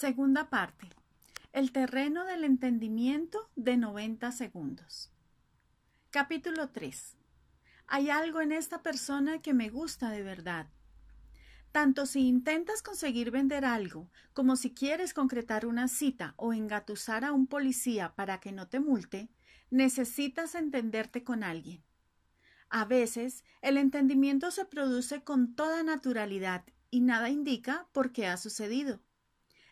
Segunda parte. El terreno del entendimiento de 90 segundos. Capítulo 3. Hay algo en esta persona que me gusta de verdad. Tanto si intentas conseguir vender algo, como si quieres concretar una cita o engatusar a un policía para que no te multe, necesitas entenderte con alguien. A veces, el entendimiento se produce con toda naturalidad y nada indica por qué ha sucedido.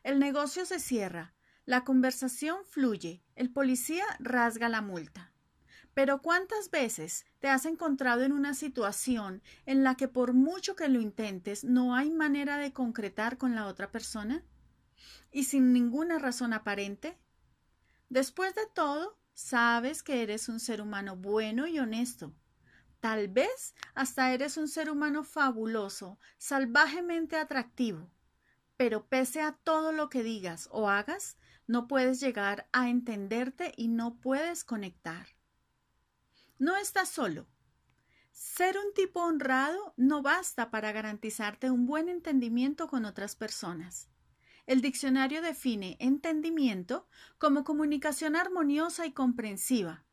El negocio se cierra, la conversación fluye, el policía rasga la multa. Pero ¿cuántas veces te has encontrado en una situación en la que por mucho que lo intentes no hay manera de concretar con la otra persona? Y sin ninguna razón aparente. Después de todo, sabes que eres un ser humano bueno y honesto. Tal vez hasta eres un ser humano fabuloso, salvajemente atractivo. Pero pese a todo lo que digas o hagas, no puedes llegar a entenderte y no puedes conectar. No estás solo. Ser un tipo honrado no basta para garantizarte un buen entendimiento con otras personas. El diccionario define entendimiento como comunicación armoniosa y comprensiva.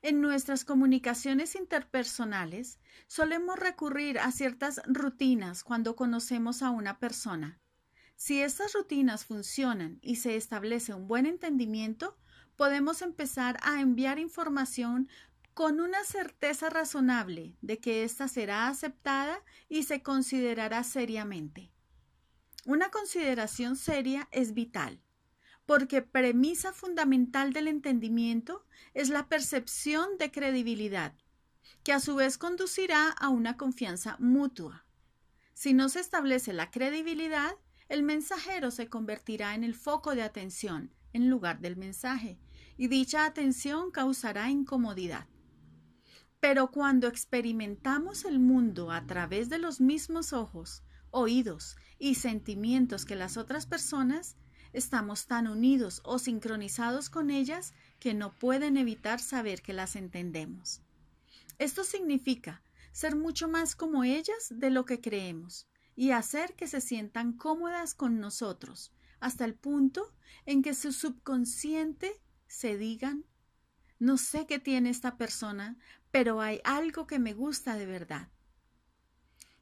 En nuestras comunicaciones interpersonales solemos recurrir a ciertas rutinas cuando conocemos a una persona si estas rutinas funcionan y se establece un buen entendimiento, podemos empezar a enviar información con una certeza razonable de que ésta será aceptada y se considerará seriamente. Una consideración seria es vital, porque premisa fundamental del entendimiento es la percepción de credibilidad, que a su vez conducirá a una confianza mutua. Si no se establece la credibilidad, el mensajero se convertirá en el foco de atención en lugar del mensaje, y dicha atención causará incomodidad. Pero cuando experimentamos el mundo a través de los mismos ojos, oídos y sentimientos que las otras personas, estamos tan unidos o sincronizados con ellas que no pueden evitar saber que las entendemos. Esto significa ser mucho más como ellas de lo que creemos, y hacer que se sientan cómodas con nosotros, hasta el punto en que su subconsciente se digan, no sé qué tiene esta persona, pero hay algo que me gusta de verdad.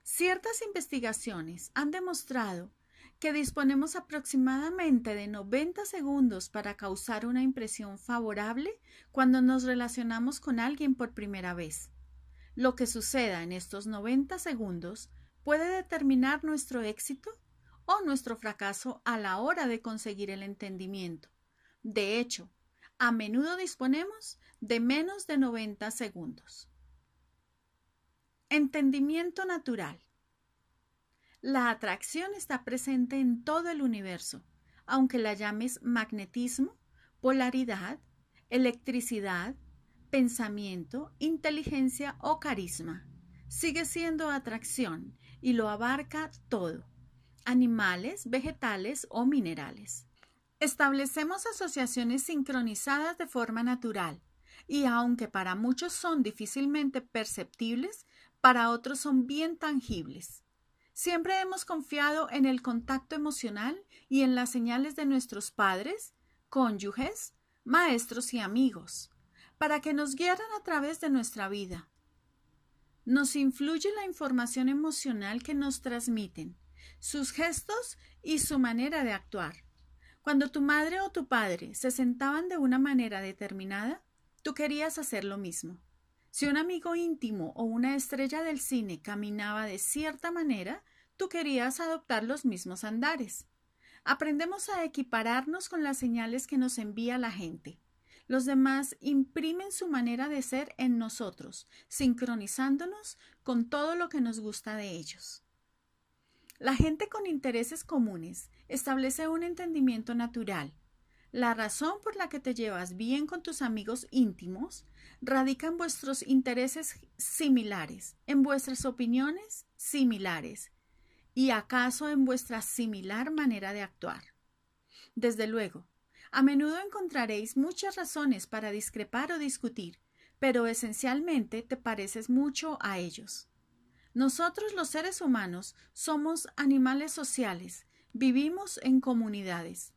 Ciertas investigaciones han demostrado que disponemos aproximadamente de 90 segundos para causar una impresión favorable cuando nos relacionamos con alguien por primera vez. Lo que suceda en estos 90 segundos puede determinar nuestro éxito o nuestro fracaso a la hora de conseguir el entendimiento. De hecho, a menudo disponemos de menos de 90 segundos. Entendimiento natural. La atracción está presente en todo el universo, aunque la llames magnetismo, polaridad, electricidad, pensamiento, inteligencia o carisma. Sigue siendo atracción y lo abarca todo, animales, vegetales o minerales. Establecemos asociaciones sincronizadas de forma natural y aunque para muchos son difícilmente perceptibles, para otros son bien tangibles. Siempre hemos confiado en el contacto emocional y en las señales de nuestros padres, cónyuges, maestros y amigos, para que nos guiaran a través de nuestra vida. Nos influye la información emocional que nos transmiten, sus gestos y su manera de actuar. Cuando tu madre o tu padre se sentaban de una manera determinada, tú querías hacer lo mismo. Si un amigo íntimo o una estrella del cine caminaba de cierta manera, tú querías adoptar los mismos andares. Aprendemos a equipararnos con las señales que nos envía la gente. Los demás imprimen su manera de ser en nosotros, sincronizándonos con todo lo que nos gusta de ellos. La gente con intereses comunes establece un entendimiento natural. La razón por la que te llevas bien con tus amigos íntimos radica en vuestros intereses similares, en vuestras opiniones similares y acaso en vuestra similar manera de actuar. Desde luego, a menudo encontraréis muchas razones para discrepar o discutir, pero esencialmente te pareces mucho a ellos. Nosotros los seres humanos somos animales sociales, vivimos en comunidades.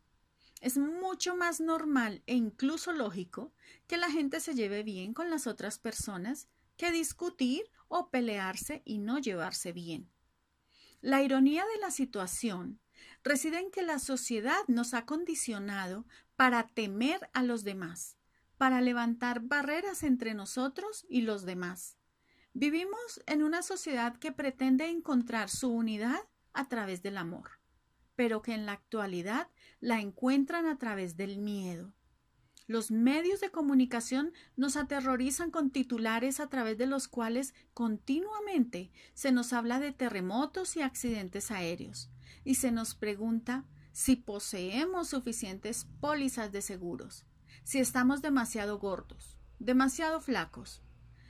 Es mucho más normal e incluso lógico que la gente se lleve bien con las otras personas que discutir o pelearse y no llevarse bien. La ironía de la situación reside en que la sociedad nos ha condicionado para temer a los demás, para levantar barreras entre nosotros y los demás. Vivimos en una sociedad que pretende encontrar su unidad a través del amor, pero que en la actualidad la encuentran a través del miedo. Los medios de comunicación nos aterrorizan con titulares a través de los cuales continuamente se nos habla de terremotos y accidentes aéreos, y se nos pregunta si poseemos suficientes pólizas de seguros, si estamos demasiado gordos, demasiado flacos,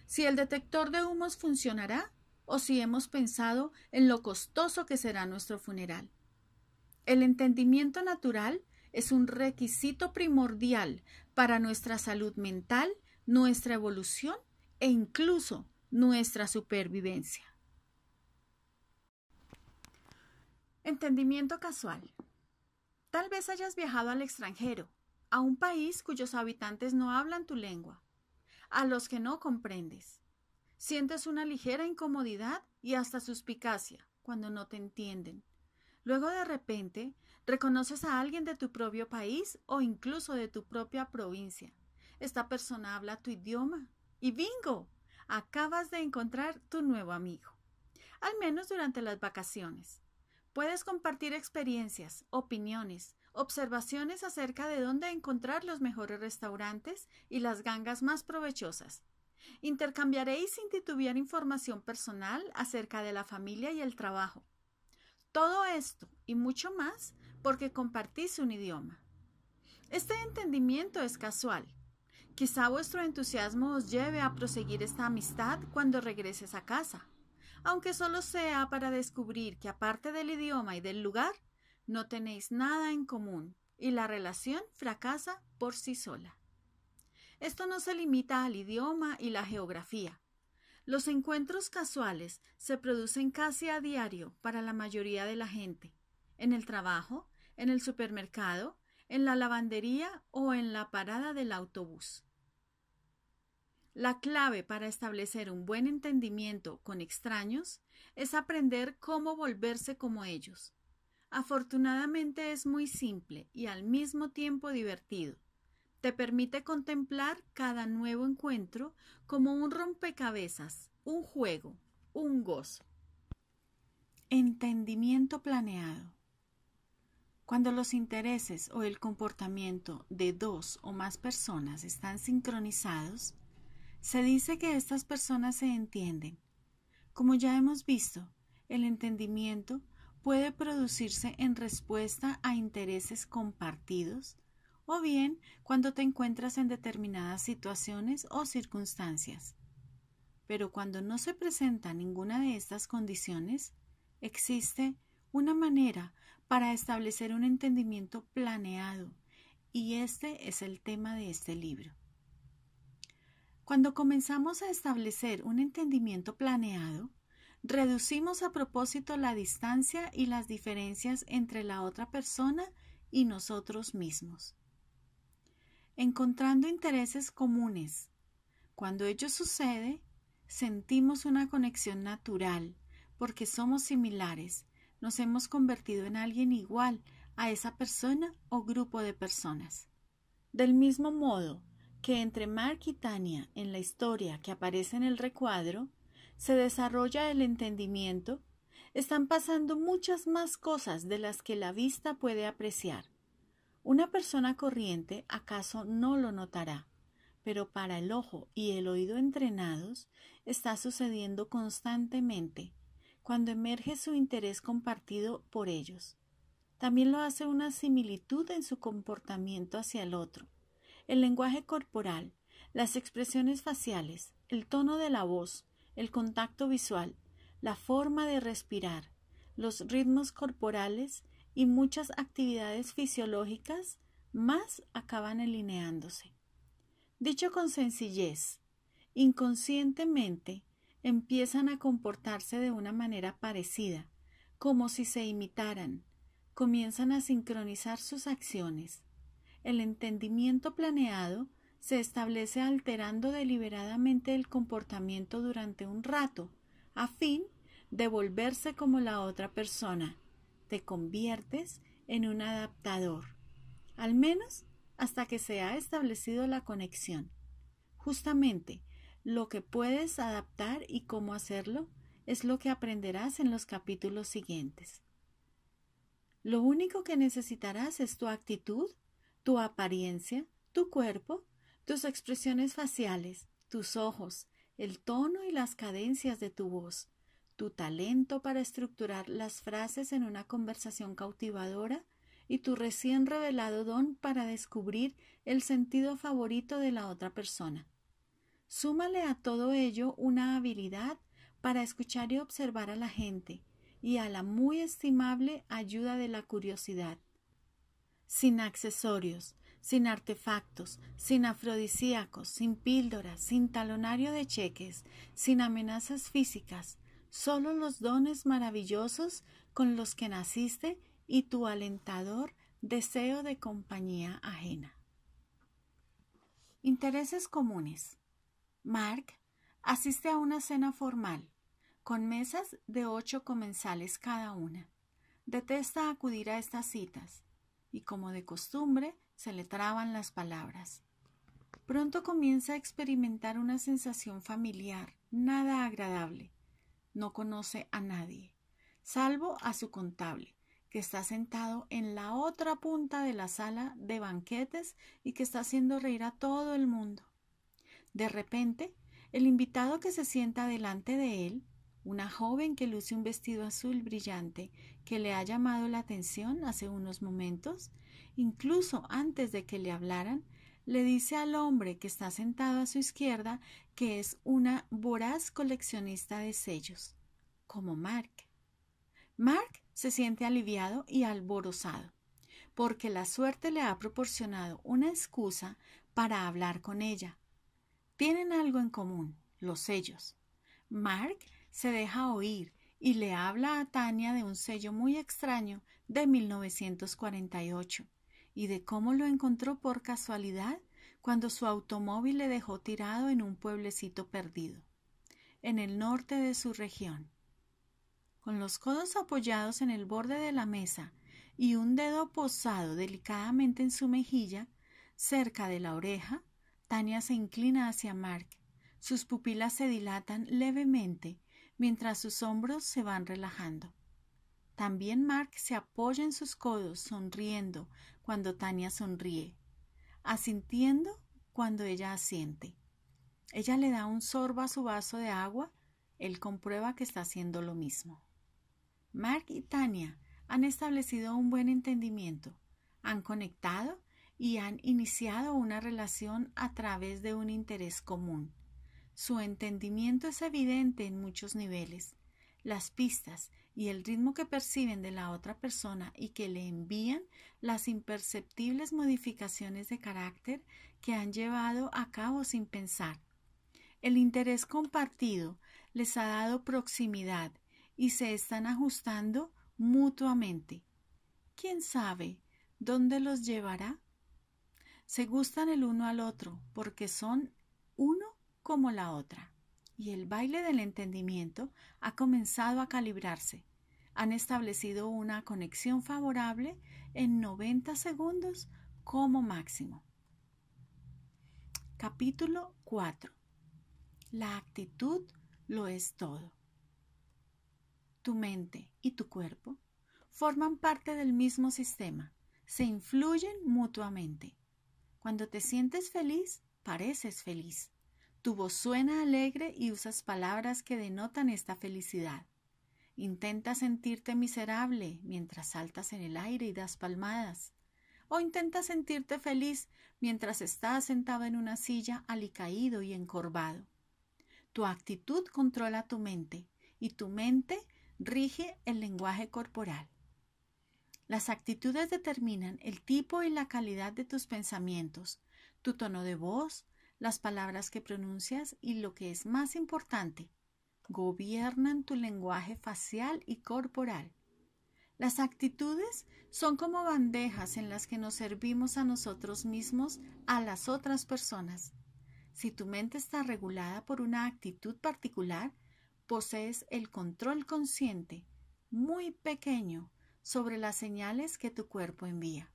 si el detector de humos funcionará o si hemos pensado en lo costoso que será nuestro funeral. El entendimiento natural es un requisito primordial para nuestra salud mental, nuestra evolución e incluso nuestra supervivencia. Entendimiento casual. Tal vez hayas viajado al extranjero, a un país cuyos habitantes no hablan tu lengua, a los que no comprendes. Sientes una ligera incomodidad y hasta suspicacia cuando no te entienden. Luego de repente, reconoces a alguien de tu propio país o incluso de tu propia provincia. Esta persona habla tu idioma y bingo, acabas de encontrar tu nuevo amigo, al menos durante las vacaciones. Puedes compartir experiencias, opiniones, observaciones acerca de dónde encontrar los mejores restaurantes y las gangas más provechosas. Intercambiaréis sin titubear información personal acerca de la familia y el trabajo. Todo esto y mucho más porque compartís un idioma. Este entendimiento es casual. Quizá vuestro entusiasmo os lleve a proseguir esta amistad cuando regreses a casa aunque solo sea para descubrir que aparte del idioma y del lugar, no tenéis nada en común y la relación fracasa por sí sola. Esto no se limita al idioma y la geografía. Los encuentros casuales se producen casi a diario para la mayoría de la gente, en el trabajo, en el supermercado, en la lavandería o en la parada del autobús. La clave para establecer un buen entendimiento con extraños es aprender cómo volverse como ellos. Afortunadamente es muy simple y al mismo tiempo divertido. Te permite contemplar cada nuevo encuentro como un rompecabezas, un juego, un gozo. Entendimiento planeado. Cuando los intereses o el comportamiento de dos o más personas están sincronizados, se dice que estas personas se entienden. Como ya hemos visto, el entendimiento puede producirse en respuesta a intereses compartidos o bien cuando te encuentras en determinadas situaciones o circunstancias. Pero cuando no se presenta ninguna de estas condiciones, existe una manera para establecer un entendimiento planeado, y este es el tema de este libro. Cuando comenzamos a establecer un entendimiento planeado, reducimos a propósito la distancia y las diferencias entre la otra persona y nosotros mismos. Encontrando intereses comunes. Cuando ello sucede, sentimos una conexión natural, porque somos similares, nos hemos convertido en alguien igual a esa persona o grupo de personas. Del mismo modo, que entre Mark y Tania, en la historia que aparece en el recuadro, se desarrolla el entendimiento, están pasando muchas más cosas de las que la vista puede apreciar. Una persona corriente acaso no lo notará, pero para el ojo y el oído entrenados está sucediendo constantemente, cuando emerge su interés compartido por ellos. También lo hace una similitud en su comportamiento hacia el otro, el lenguaje corporal, las expresiones faciales, el tono de la voz, el contacto visual, la forma de respirar, los ritmos corporales y muchas actividades fisiológicas más acaban alineándose. Dicho con sencillez, inconscientemente empiezan a comportarse de una manera parecida, como si se imitaran, comienzan a sincronizar sus acciones, el entendimiento planeado se establece alterando deliberadamente el comportamiento durante un rato, a fin de volverse como la otra persona. Te conviertes en un adaptador, al menos hasta que se ha establecido la conexión. Justamente, lo que puedes adaptar y cómo hacerlo es lo que aprenderás en los capítulos siguientes. Lo único que necesitarás es tu actitud tu apariencia, tu cuerpo, tus expresiones faciales, tus ojos, el tono y las cadencias de tu voz, tu talento para estructurar las frases en una conversación cautivadora y tu recién revelado don para descubrir el sentido favorito de la otra persona. Súmale a todo ello una habilidad para escuchar y observar a la gente y a la muy estimable ayuda de la curiosidad, sin accesorios, sin artefactos, sin afrodisíacos, sin píldoras, sin talonario de cheques, sin amenazas físicas, solo los dones maravillosos con los que naciste y tu alentador deseo de compañía ajena. Intereses comunes. Mark asiste a una cena formal, con mesas de ocho comensales cada una. Detesta acudir a estas citas y como de costumbre se le traban las palabras. Pronto comienza a experimentar una sensación familiar, nada agradable. No conoce a nadie, salvo a su contable, que está sentado en la otra punta de la sala de banquetes y que está haciendo reír a todo el mundo. De repente, el invitado que se sienta delante de él una joven que luce un vestido azul brillante que le ha llamado la atención hace unos momentos, incluso antes de que le hablaran, le dice al hombre que está sentado a su izquierda que es una voraz coleccionista de sellos, como Mark. Mark se siente aliviado y alborozado, porque la suerte le ha proporcionado una excusa para hablar con ella. Tienen algo en común, los sellos. Mark se deja oír y le habla a Tania de un sello muy extraño de 1948 y de cómo lo encontró por casualidad cuando su automóvil le dejó tirado en un pueblecito perdido, en el norte de su región. Con los codos apoyados en el borde de la mesa y un dedo posado delicadamente en su mejilla, cerca de la oreja, Tania se inclina hacia Mark. Sus pupilas se dilatan levemente mientras sus hombros se van relajando. También Mark se apoya en sus codos, sonriendo cuando Tania sonríe, asintiendo cuando ella asiente. Ella le da un sorbo a su vaso de agua, él comprueba que está haciendo lo mismo. Mark y Tania han establecido un buen entendimiento, han conectado y han iniciado una relación a través de un interés común. Su entendimiento es evidente en muchos niveles. Las pistas y el ritmo que perciben de la otra persona y que le envían las imperceptibles modificaciones de carácter que han llevado a cabo sin pensar. El interés compartido les ha dado proximidad y se están ajustando mutuamente. ¿Quién sabe dónde los llevará? Se gustan el uno al otro porque son uno como la otra, y el baile del entendimiento ha comenzado a calibrarse. Han establecido una conexión favorable en 90 segundos como máximo. Capítulo 4. La actitud lo es todo. Tu mente y tu cuerpo forman parte del mismo sistema, se influyen mutuamente. Cuando te sientes feliz, pareces feliz. Tu voz suena alegre y usas palabras que denotan esta felicidad. Intenta sentirte miserable mientras saltas en el aire y das palmadas. O intenta sentirte feliz mientras estás sentado en una silla alicaído y encorvado. Tu actitud controla tu mente y tu mente rige el lenguaje corporal. Las actitudes determinan el tipo y la calidad de tus pensamientos, tu tono de voz, las palabras que pronuncias y lo que es más importante, gobiernan tu lenguaje facial y corporal. Las actitudes son como bandejas en las que nos servimos a nosotros mismos, a las otras personas. Si tu mente está regulada por una actitud particular, posees el control consciente, muy pequeño, sobre las señales que tu cuerpo envía.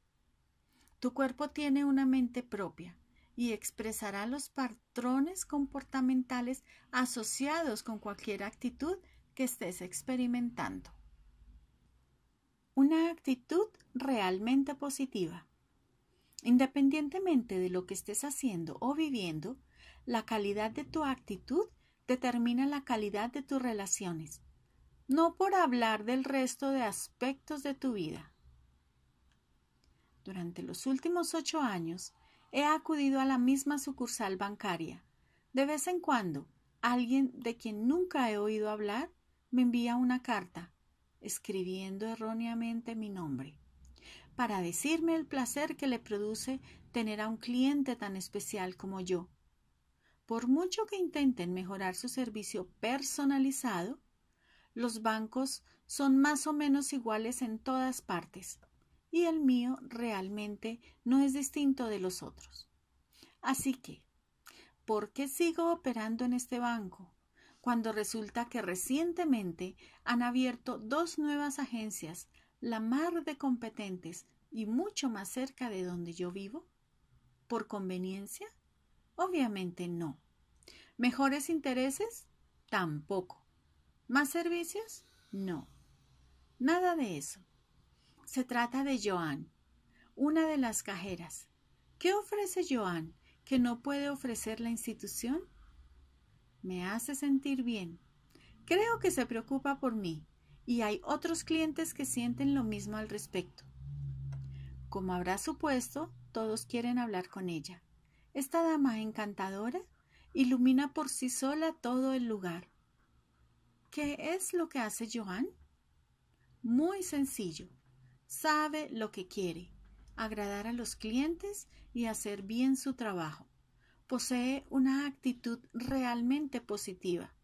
Tu cuerpo tiene una mente propia, y expresará los patrones comportamentales asociados con cualquier actitud que estés experimentando. Una actitud realmente positiva. Independientemente de lo que estés haciendo o viviendo, la calidad de tu actitud determina la calidad de tus relaciones, no por hablar del resto de aspectos de tu vida. Durante los últimos ocho años, he acudido a la misma sucursal bancaria. De vez en cuando, alguien de quien nunca he oído hablar me envía una carta, escribiendo erróneamente mi nombre, para decirme el placer que le produce tener a un cliente tan especial como yo. Por mucho que intenten mejorar su servicio personalizado, los bancos son más o menos iguales en todas partes y el mío realmente no es distinto de los otros. Así que, ¿por qué sigo operando en este banco? cuando resulta que recientemente han abierto dos nuevas agencias, la mar de competentes y mucho más cerca de donde yo vivo? ¿Por conveniencia? Obviamente no. ¿Mejores intereses? Tampoco. ¿Más servicios? No. Nada de eso. Se trata de Joan, una de las cajeras. ¿Qué ofrece Joan que no puede ofrecer la institución? Me hace sentir bien. Creo que se preocupa por mí y hay otros clientes que sienten lo mismo al respecto. Como habrá supuesto, todos quieren hablar con ella. Esta dama encantadora ilumina por sí sola todo el lugar. ¿Qué es lo que hace Joan? Muy sencillo sabe lo que quiere, agradar a los clientes y hacer bien su trabajo. Posee una actitud realmente positiva.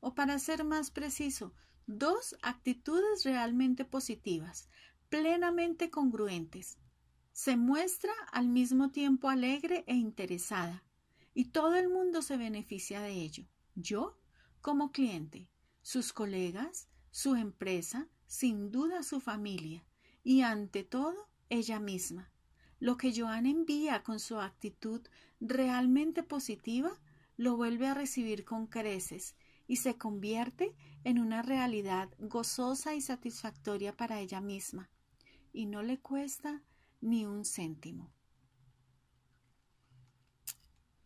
O para ser más preciso, dos actitudes realmente positivas, plenamente congruentes. Se muestra al mismo tiempo alegre e interesada, y todo el mundo se beneficia de ello. Yo, como cliente, sus colegas, su empresa, sin duda su familia y ante todo ella misma. Lo que Joan envía con su actitud realmente positiva lo vuelve a recibir con creces y se convierte en una realidad gozosa y satisfactoria para ella misma, y no le cuesta ni un céntimo.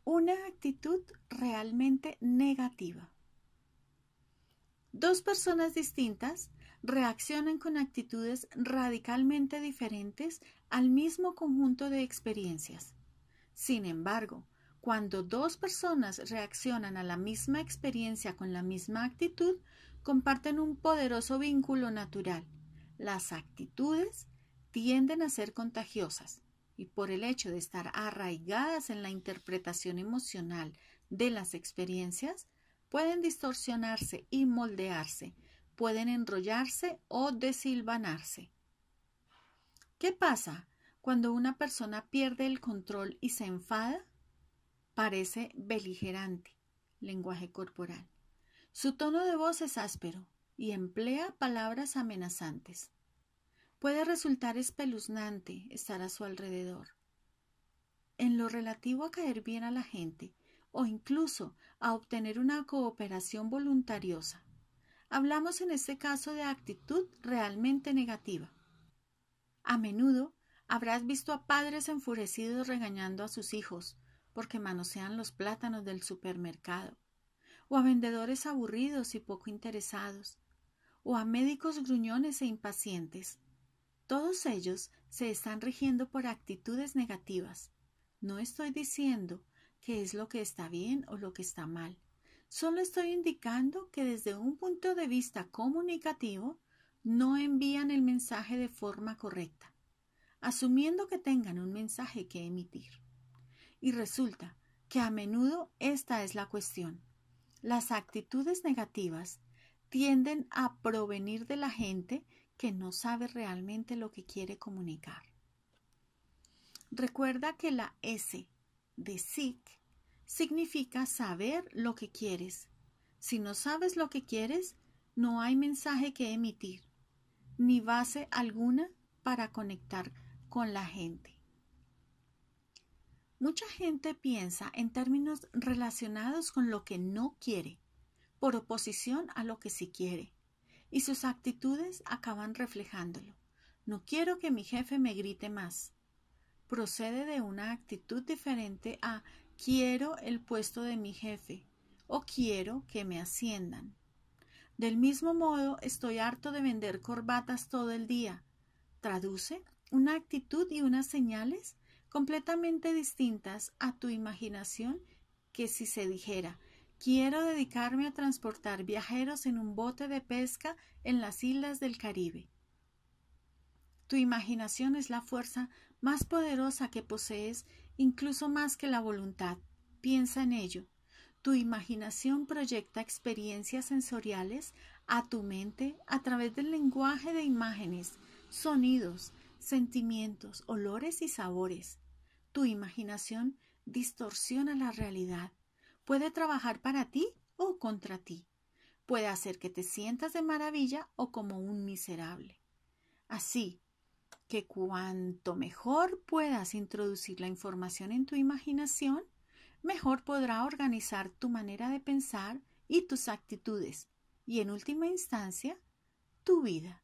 Una actitud realmente negativa. Dos personas distintas reaccionan con actitudes radicalmente diferentes al mismo conjunto de experiencias. Sin embargo, cuando dos personas reaccionan a la misma experiencia con la misma actitud, comparten un poderoso vínculo natural. Las actitudes tienden a ser contagiosas y por el hecho de estar arraigadas en la interpretación emocional de las experiencias, pueden distorsionarse y moldearse pueden enrollarse o desilvanarse. ¿Qué pasa cuando una persona pierde el control y se enfada? Parece beligerante, lenguaje corporal. Su tono de voz es áspero y emplea palabras amenazantes. Puede resultar espeluznante estar a su alrededor. En lo relativo a caer bien a la gente, o incluso a obtener una cooperación voluntariosa, Hablamos en este caso de actitud realmente negativa. A menudo habrás visto a padres enfurecidos regañando a sus hijos porque manosean los plátanos del supermercado, o a vendedores aburridos y poco interesados, o a médicos gruñones e impacientes. Todos ellos se están rigiendo por actitudes negativas. No estoy diciendo que es lo que está bien o lo que está mal. Solo estoy indicando que desde un punto de vista comunicativo no envían el mensaje de forma correcta, asumiendo que tengan un mensaje que emitir. Y resulta que a menudo esta es la cuestión. Las actitudes negativas tienden a provenir de la gente que no sabe realmente lo que quiere comunicar. Recuerda que la S de SIC significa saber lo que quieres. Si no sabes lo que quieres, no hay mensaje que emitir, ni base alguna para conectar con la gente. Mucha gente piensa en términos relacionados con lo que no quiere, por oposición a lo que sí quiere, y sus actitudes acaban reflejándolo. No quiero que mi jefe me grite más. Procede de una actitud diferente a quiero el puesto de mi jefe o quiero que me asciendan. Del mismo modo, estoy harto de vender corbatas todo el día. Traduce una actitud y unas señales completamente distintas a tu imaginación que si se dijera quiero dedicarme a transportar viajeros en un bote de pesca en las islas del Caribe. Tu imaginación es la fuerza más poderosa que posees incluso más que la voluntad. Piensa en ello. Tu imaginación proyecta experiencias sensoriales a tu mente a través del lenguaje de imágenes, sonidos, sentimientos, olores y sabores. Tu imaginación distorsiona la realidad. Puede trabajar para ti o contra ti. Puede hacer que te sientas de maravilla o como un miserable. Así, que cuanto mejor puedas introducir la información en tu imaginación, mejor podrá organizar tu manera de pensar y tus actitudes y en última instancia, tu vida.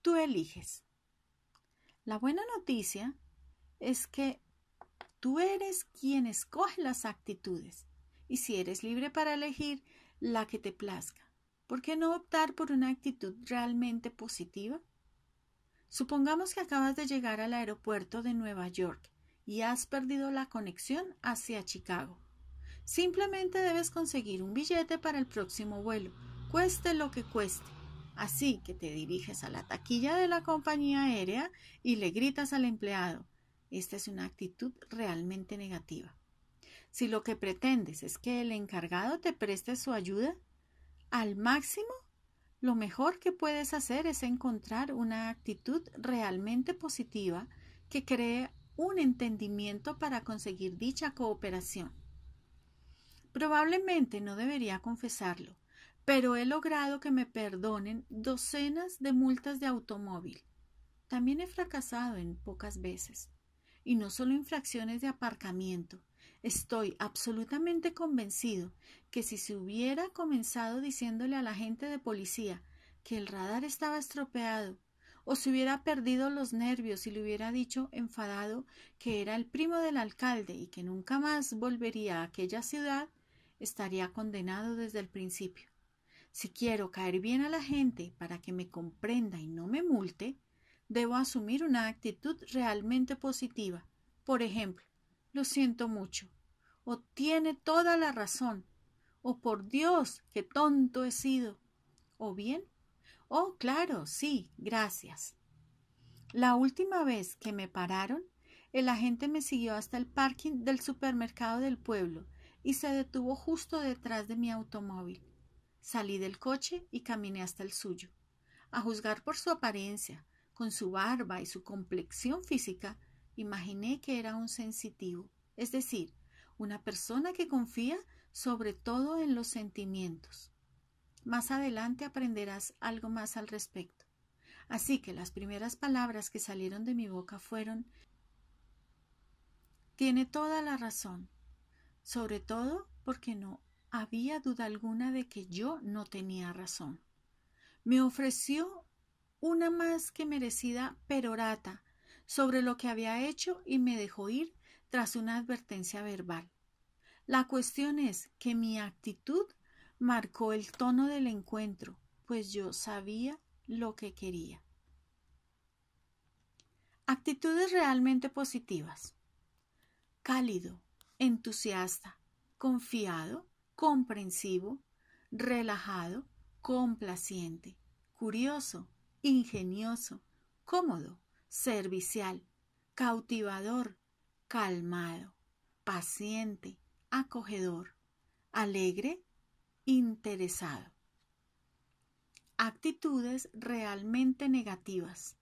Tú eliges. La buena noticia es que tú eres quien escoge las actitudes y si eres libre para elegir la que te plazca, ¿por qué no optar por una actitud realmente positiva? Supongamos que acabas de llegar al aeropuerto de Nueva York y has perdido la conexión hacia Chicago. Simplemente debes conseguir un billete para el próximo vuelo, cueste lo que cueste. Así que te diriges a la taquilla de la compañía aérea y le gritas al empleado. Esta es una actitud realmente negativa. Si lo que pretendes es que el encargado te preste su ayuda, al máximo lo mejor que puedes hacer es encontrar una actitud realmente positiva que cree un entendimiento para conseguir dicha cooperación. Probablemente no debería confesarlo, pero he logrado que me perdonen docenas de multas de automóvil. También he fracasado en pocas veces, y no solo infracciones de aparcamiento, Estoy absolutamente convencido que si se hubiera comenzado diciéndole a la gente de policía que el radar estaba estropeado, o se hubiera perdido los nervios y le hubiera dicho enfadado que era el primo del alcalde y que nunca más volvería a aquella ciudad, estaría condenado desde el principio. Si quiero caer bien a la gente para que me comprenda y no me multe, debo asumir una actitud realmente positiva. Por ejemplo, lo siento mucho, o tiene toda la razón, o por Dios, qué tonto he sido, o bien, oh, claro, sí, gracias. La última vez que me pararon, el agente me siguió hasta el parking del supermercado del pueblo y se detuvo justo detrás de mi automóvil. Salí del coche y caminé hasta el suyo. A juzgar por su apariencia, con su barba y su complexión física, imaginé que era un sensitivo, es decir, una persona que confía sobre todo en los sentimientos. Más adelante aprenderás algo más al respecto. Así que las primeras palabras que salieron de mi boca fueron Tiene toda la razón, sobre todo porque no había duda alguna de que yo no tenía razón. Me ofreció una más que merecida perorata sobre lo que había hecho y me dejó ir tras una advertencia verbal. La cuestión es que mi actitud marcó el tono del encuentro, pues yo sabía lo que quería. Actitudes realmente positivas. Cálido, entusiasta, confiado, comprensivo, relajado, complaciente, curioso, ingenioso, cómodo, servicial, cautivador, calmado, paciente, acogedor, alegre, interesado. Actitudes realmente negativas.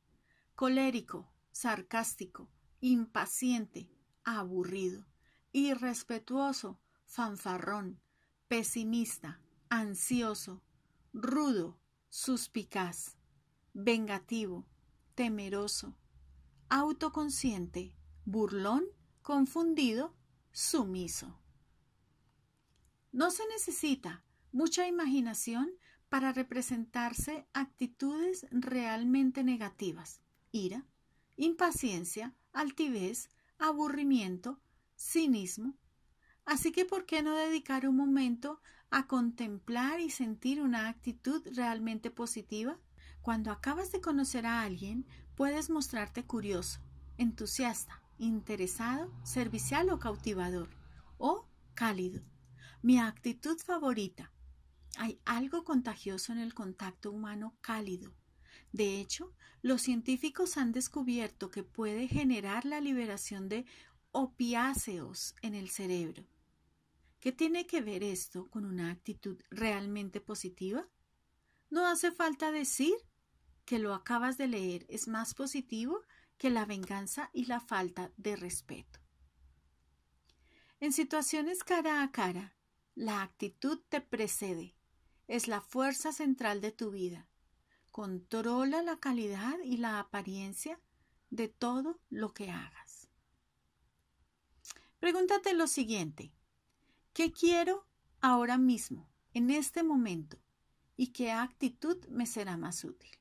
Colérico, sarcástico, impaciente, aburrido, irrespetuoso, fanfarrón, pesimista, ansioso, rudo, suspicaz, vengativo, temeroso, autoconsciente, burlón, confundido, sumiso. No se necesita mucha imaginación para representarse actitudes realmente negativas, ira, impaciencia, altivez, aburrimiento, cinismo. Así que, ¿por qué no dedicar un momento a contemplar y sentir una actitud realmente positiva? Cuando acabas de conocer a alguien, puedes mostrarte curioso, entusiasta, interesado, servicial o cautivador, o cálido. Mi actitud favorita. Hay algo contagioso en el contacto humano cálido. De hecho, los científicos han descubierto que puede generar la liberación de opiáceos en el cerebro. ¿Qué tiene que ver esto con una actitud realmente positiva? No hace falta decir que lo acabas de leer es más positivo que la venganza y la falta de respeto. En situaciones cara a cara, la actitud te precede, es la fuerza central de tu vida. Controla la calidad y la apariencia de todo lo que hagas. Pregúntate lo siguiente, ¿qué quiero ahora mismo, en este momento? ¿Y qué actitud me será más útil?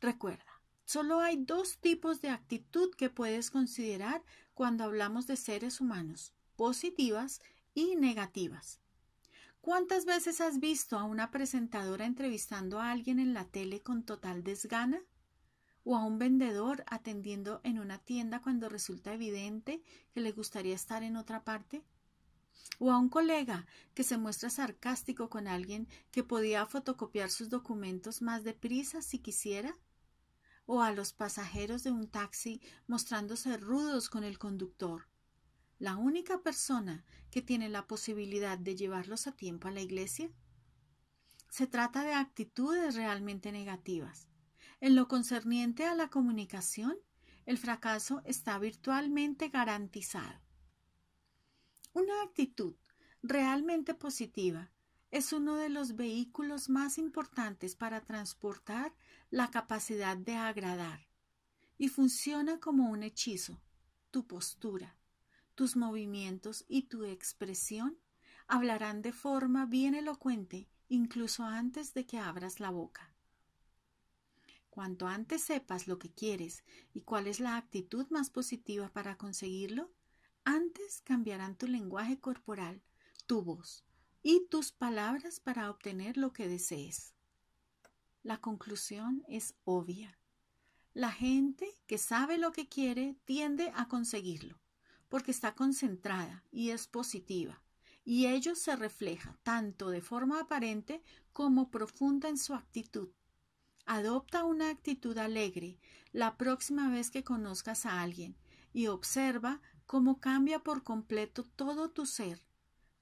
Recuerda, Solo hay dos tipos de actitud que puedes considerar cuando hablamos de seres humanos, positivas y negativas. ¿Cuántas veces has visto a una presentadora entrevistando a alguien en la tele con total desgana? ¿O a un vendedor atendiendo en una tienda cuando resulta evidente que le gustaría estar en otra parte? ¿O a un colega que se muestra sarcástico con alguien que podía fotocopiar sus documentos más deprisa si quisiera? o a los pasajeros de un taxi mostrándose rudos con el conductor. La única persona que tiene la posibilidad de llevarlos a tiempo a la iglesia. Se trata de actitudes realmente negativas. En lo concerniente a la comunicación, el fracaso está virtualmente garantizado. Una actitud realmente positiva es uno de los vehículos más importantes para transportar la capacidad de agradar y funciona como un hechizo. Tu postura, tus movimientos y tu expresión hablarán de forma bien elocuente incluso antes de que abras la boca. Cuanto antes sepas lo que quieres y cuál es la actitud más positiva para conseguirlo, antes cambiarán tu lenguaje corporal, tu voz y tus palabras para obtener lo que desees. La conclusión es obvia. La gente que sabe lo que quiere tiende a conseguirlo, porque está concentrada y es positiva, y ello se refleja tanto de forma aparente como profunda en su actitud. Adopta una actitud alegre la próxima vez que conozcas a alguien y observa cómo cambia por completo todo tu ser.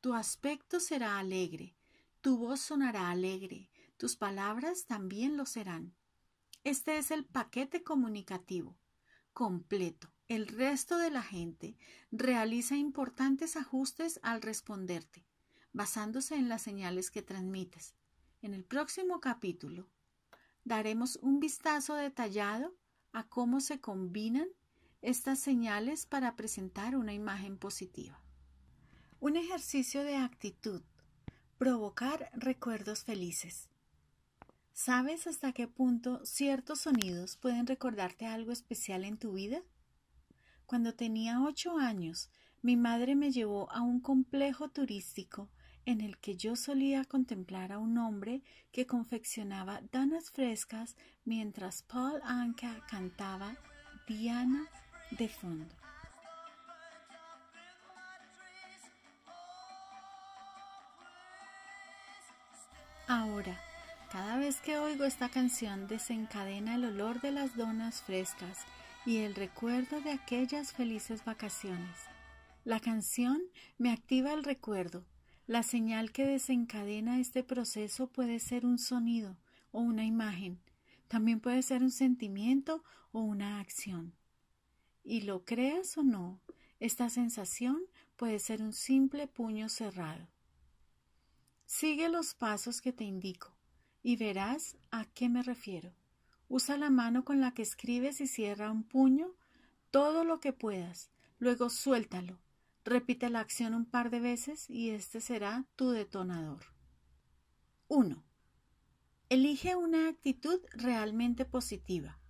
Tu aspecto será alegre, tu voz sonará alegre, tus palabras también lo serán. Este es el paquete comunicativo completo. El resto de la gente realiza importantes ajustes al responderte, basándose en las señales que transmites. En el próximo capítulo daremos un vistazo detallado a cómo se combinan estas señales para presentar una imagen positiva. Un ejercicio de actitud. Provocar recuerdos felices. ¿Sabes hasta qué punto ciertos sonidos pueden recordarte algo especial en tu vida? Cuando tenía ocho años, mi madre me llevó a un complejo turístico en el que yo solía contemplar a un hombre que confeccionaba danas frescas mientras Paul Anka cantaba Diana de fondo. Ahora, cada vez que oigo esta canción desencadena el olor de las donas frescas y el recuerdo de aquellas felices vacaciones. La canción me activa el recuerdo. La señal que desencadena este proceso puede ser un sonido o una imagen. También puede ser un sentimiento o una acción. Y lo creas o no, esta sensación puede ser un simple puño cerrado. Sigue los pasos que te indico y verás a qué me refiero. Usa la mano con la que escribes y cierra un puño todo lo que puedas. Luego suéltalo. Repite la acción un par de veces y este será tu detonador. 1. Elige una actitud realmente positiva.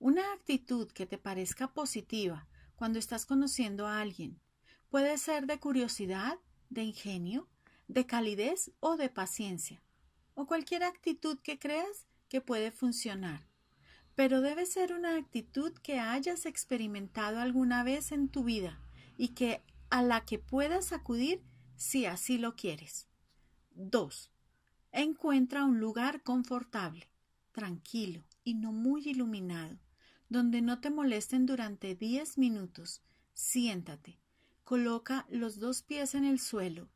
Una actitud que te parezca positiva cuando estás conociendo a alguien puede ser de curiosidad, de ingenio, de calidez o de paciencia o cualquier actitud que creas que puede funcionar. Pero debe ser una actitud que hayas experimentado alguna vez en tu vida y que a la que puedas acudir si así lo quieres. 2. Encuentra un lugar confortable, tranquilo y no muy iluminado, donde no te molesten durante 10 minutos. Siéntate. Coloca los dos pies en el suelo.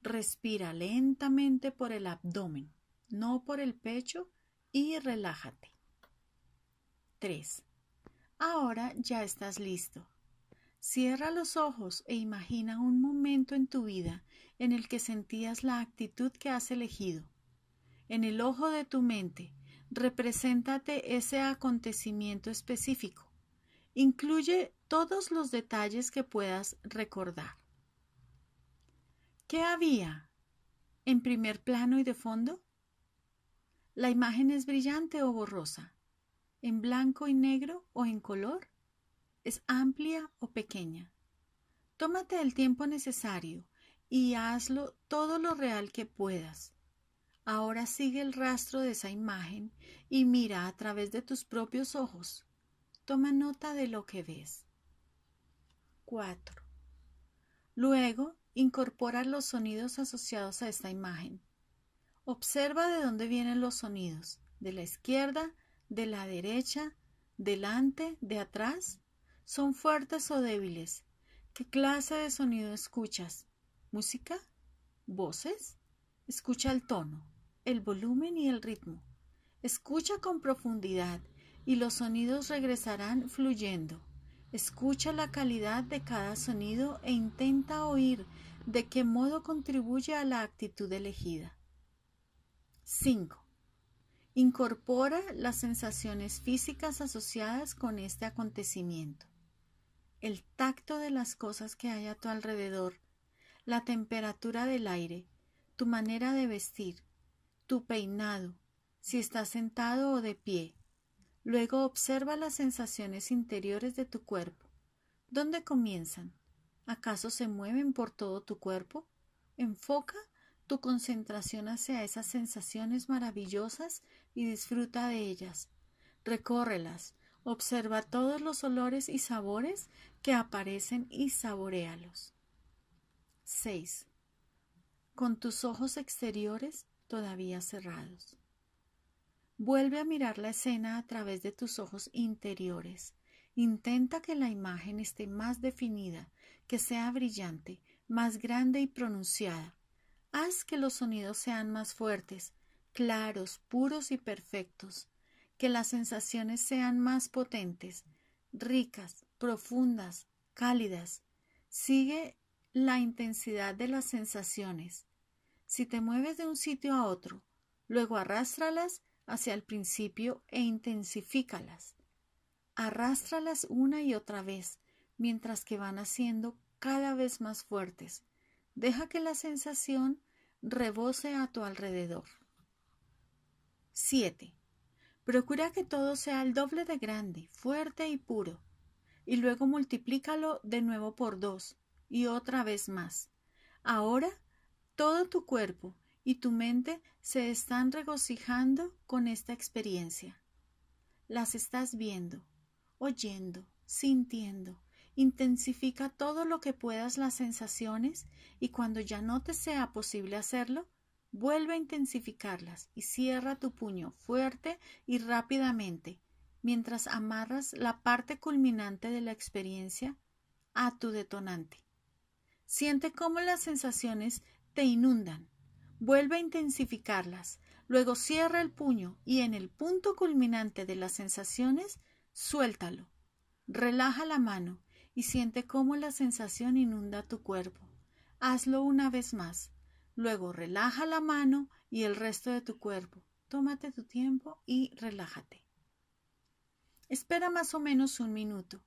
Respira lentamente por el abdomen no por el pecho y relájate. 3. Ahora ya estás listo. Cierra los ojos e imagina un momento en tu vida en el que sentías la actitud que has elegido. En el ojo de tu mente, represéntate ese acontecimiento específico. Incluye todos los detalles que puedas recordar. ¿Qué había en primer plano y de fondo? ¿La imagen es brillante o borrosa? ¿En blanco y negro o en color? ¿Es amplia o pequeña? Tómate el tiempo necesario y hazlo todo lo real que puedas. Ahora sigue el rastro de esa imagen y mira a través de tus propios ojos. Toma nota de lo que ves. 4. Luego, incorpora los sonidos asociados a esta imagen. Observa de dónde vienen los sonidos, de la izquierda, de la derecha, delante, de atrás. ¿Son fuertes o débiles? ¿Qué clase de sonido escuchas? ¿Música? ¿Voces? Escucha el tono, el volumen y el ritmo. Escucha con profundidad y los sonidos regresarán fluyendo. Escucha la calidad de cada sonido e intenta oír de qué modo contribuye a la actitud elegida. 5. Incorpora las sensaciones físicas asociadas con este acontecimiento. El tacto de las cosas que hay a tu alrededor, la temperatura del aire, tu manera de vestir, tu peinado, si estás sentado o de pie. Luego observa las sensaciones interiores de tu cuerpo. ¿Dónde comienzan? ¿Acaso se mueven por todo tu cuerpo? Enfoca tu concentración hacia esas sensaciones maravillosas y disfruta de ellas. Recórrelas, observa todos los olores y sabores que aparecen y saborealos. 6. Con tus ojos exteriores todavía cerrados. Vuelve a mirar la escena a través de tus ojos interiores. Intenta que la imagen esté más definida, que sea brillante, más grande y pronunciada Haz que los sonidos sean más fuertes, claros, puros y perfectos, que las sensaciones sean más potentes, ricas, profundas, cálidas. Sigue la intensidad de las sensaciones. Si te mueves de un sitio a otro, luego arrástralas hacia el principio e intensifícalas. Arrástralas una y otra vez, mientras que van haciendo cada vez más fuertes. Deja que la sensación rebose a tu alrededor. 7. Procura que todo sea el doble de grande, fuerte y puro, y luego multiplícalo de nuevo por dos, y otra vez más. Ahora todo tu cuerpo y tu mente se están regocijando con esta experiencia. Las estás viendo, oyendo, sintiendo, Intensifica todo lo que puedas las sensaciones y cuando ya no te sea posible hacerlo, vuelve a intensificarlas y cierra tu puño fuerte y rápidamente mientras amarras la parte culminante de la experiencia a tu detonante. Siente cómo las sensaciones te inundan. Vuelve a intensificarlas. Luego cierra el puño y en el punto culminante de las sensaciones, suéltalo. Relaja la mano y siente cómo la sensación inunda tu cuerpo. Hazlo una vez más. Luego relaja la mano y el resto de tu cuerpo. Tómate tu tiempo y relájate. Espera más o menos un minuto.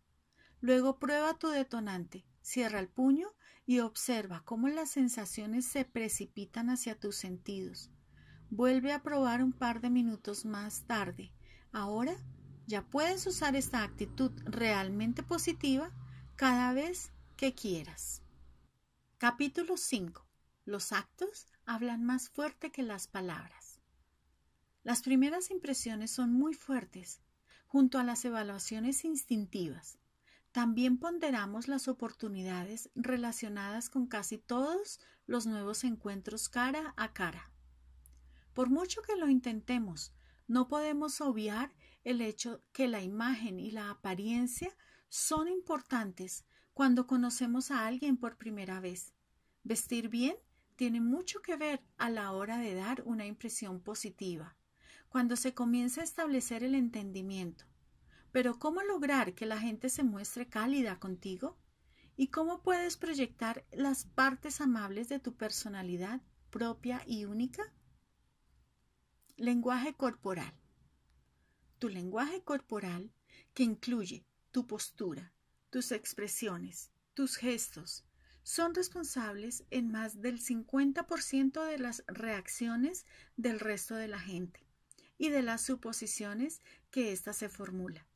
Luego prueba tu detonante. Cierra el puño y observa cómo las sensaciones se precipitan hacia tus sentidos. Vuelve a probar un par de minutos más tarde. Ahora ya puedes usar esta actitud realmente positiva cada vez que quieras. Capítulo 5. Los actos hablan más fuerte que las palabras. Las primeras impresiones son muy fuertes, junto a las evaluaciones instintivas. También ponderamos las oportunidades relacionadas con casi todos los nuevos encuentros cara a cara. Por mucho que lo intentemos, no podemos obviar el hecho que la imagen y la apariencia son importantes cuando conocemos a alguien por primera vez. Vestir bien tiene mucho que ver a la hora de dar una impresión positiva, cuando se comienza a establecer el entendimiento. Pero ¿cómo lograr que la gente se muestre cálida contigo? ¿Y cómo puedes proyectar las partes amables de tu personalidad propia y única? Lenguaje corporal. Tu lenguaje corporal, que incluye tu postura, tus expresiones, tus gestos, son responsables en más del 50% de las reacciones del resto de la gente y de las suposiciones que ésta se formula.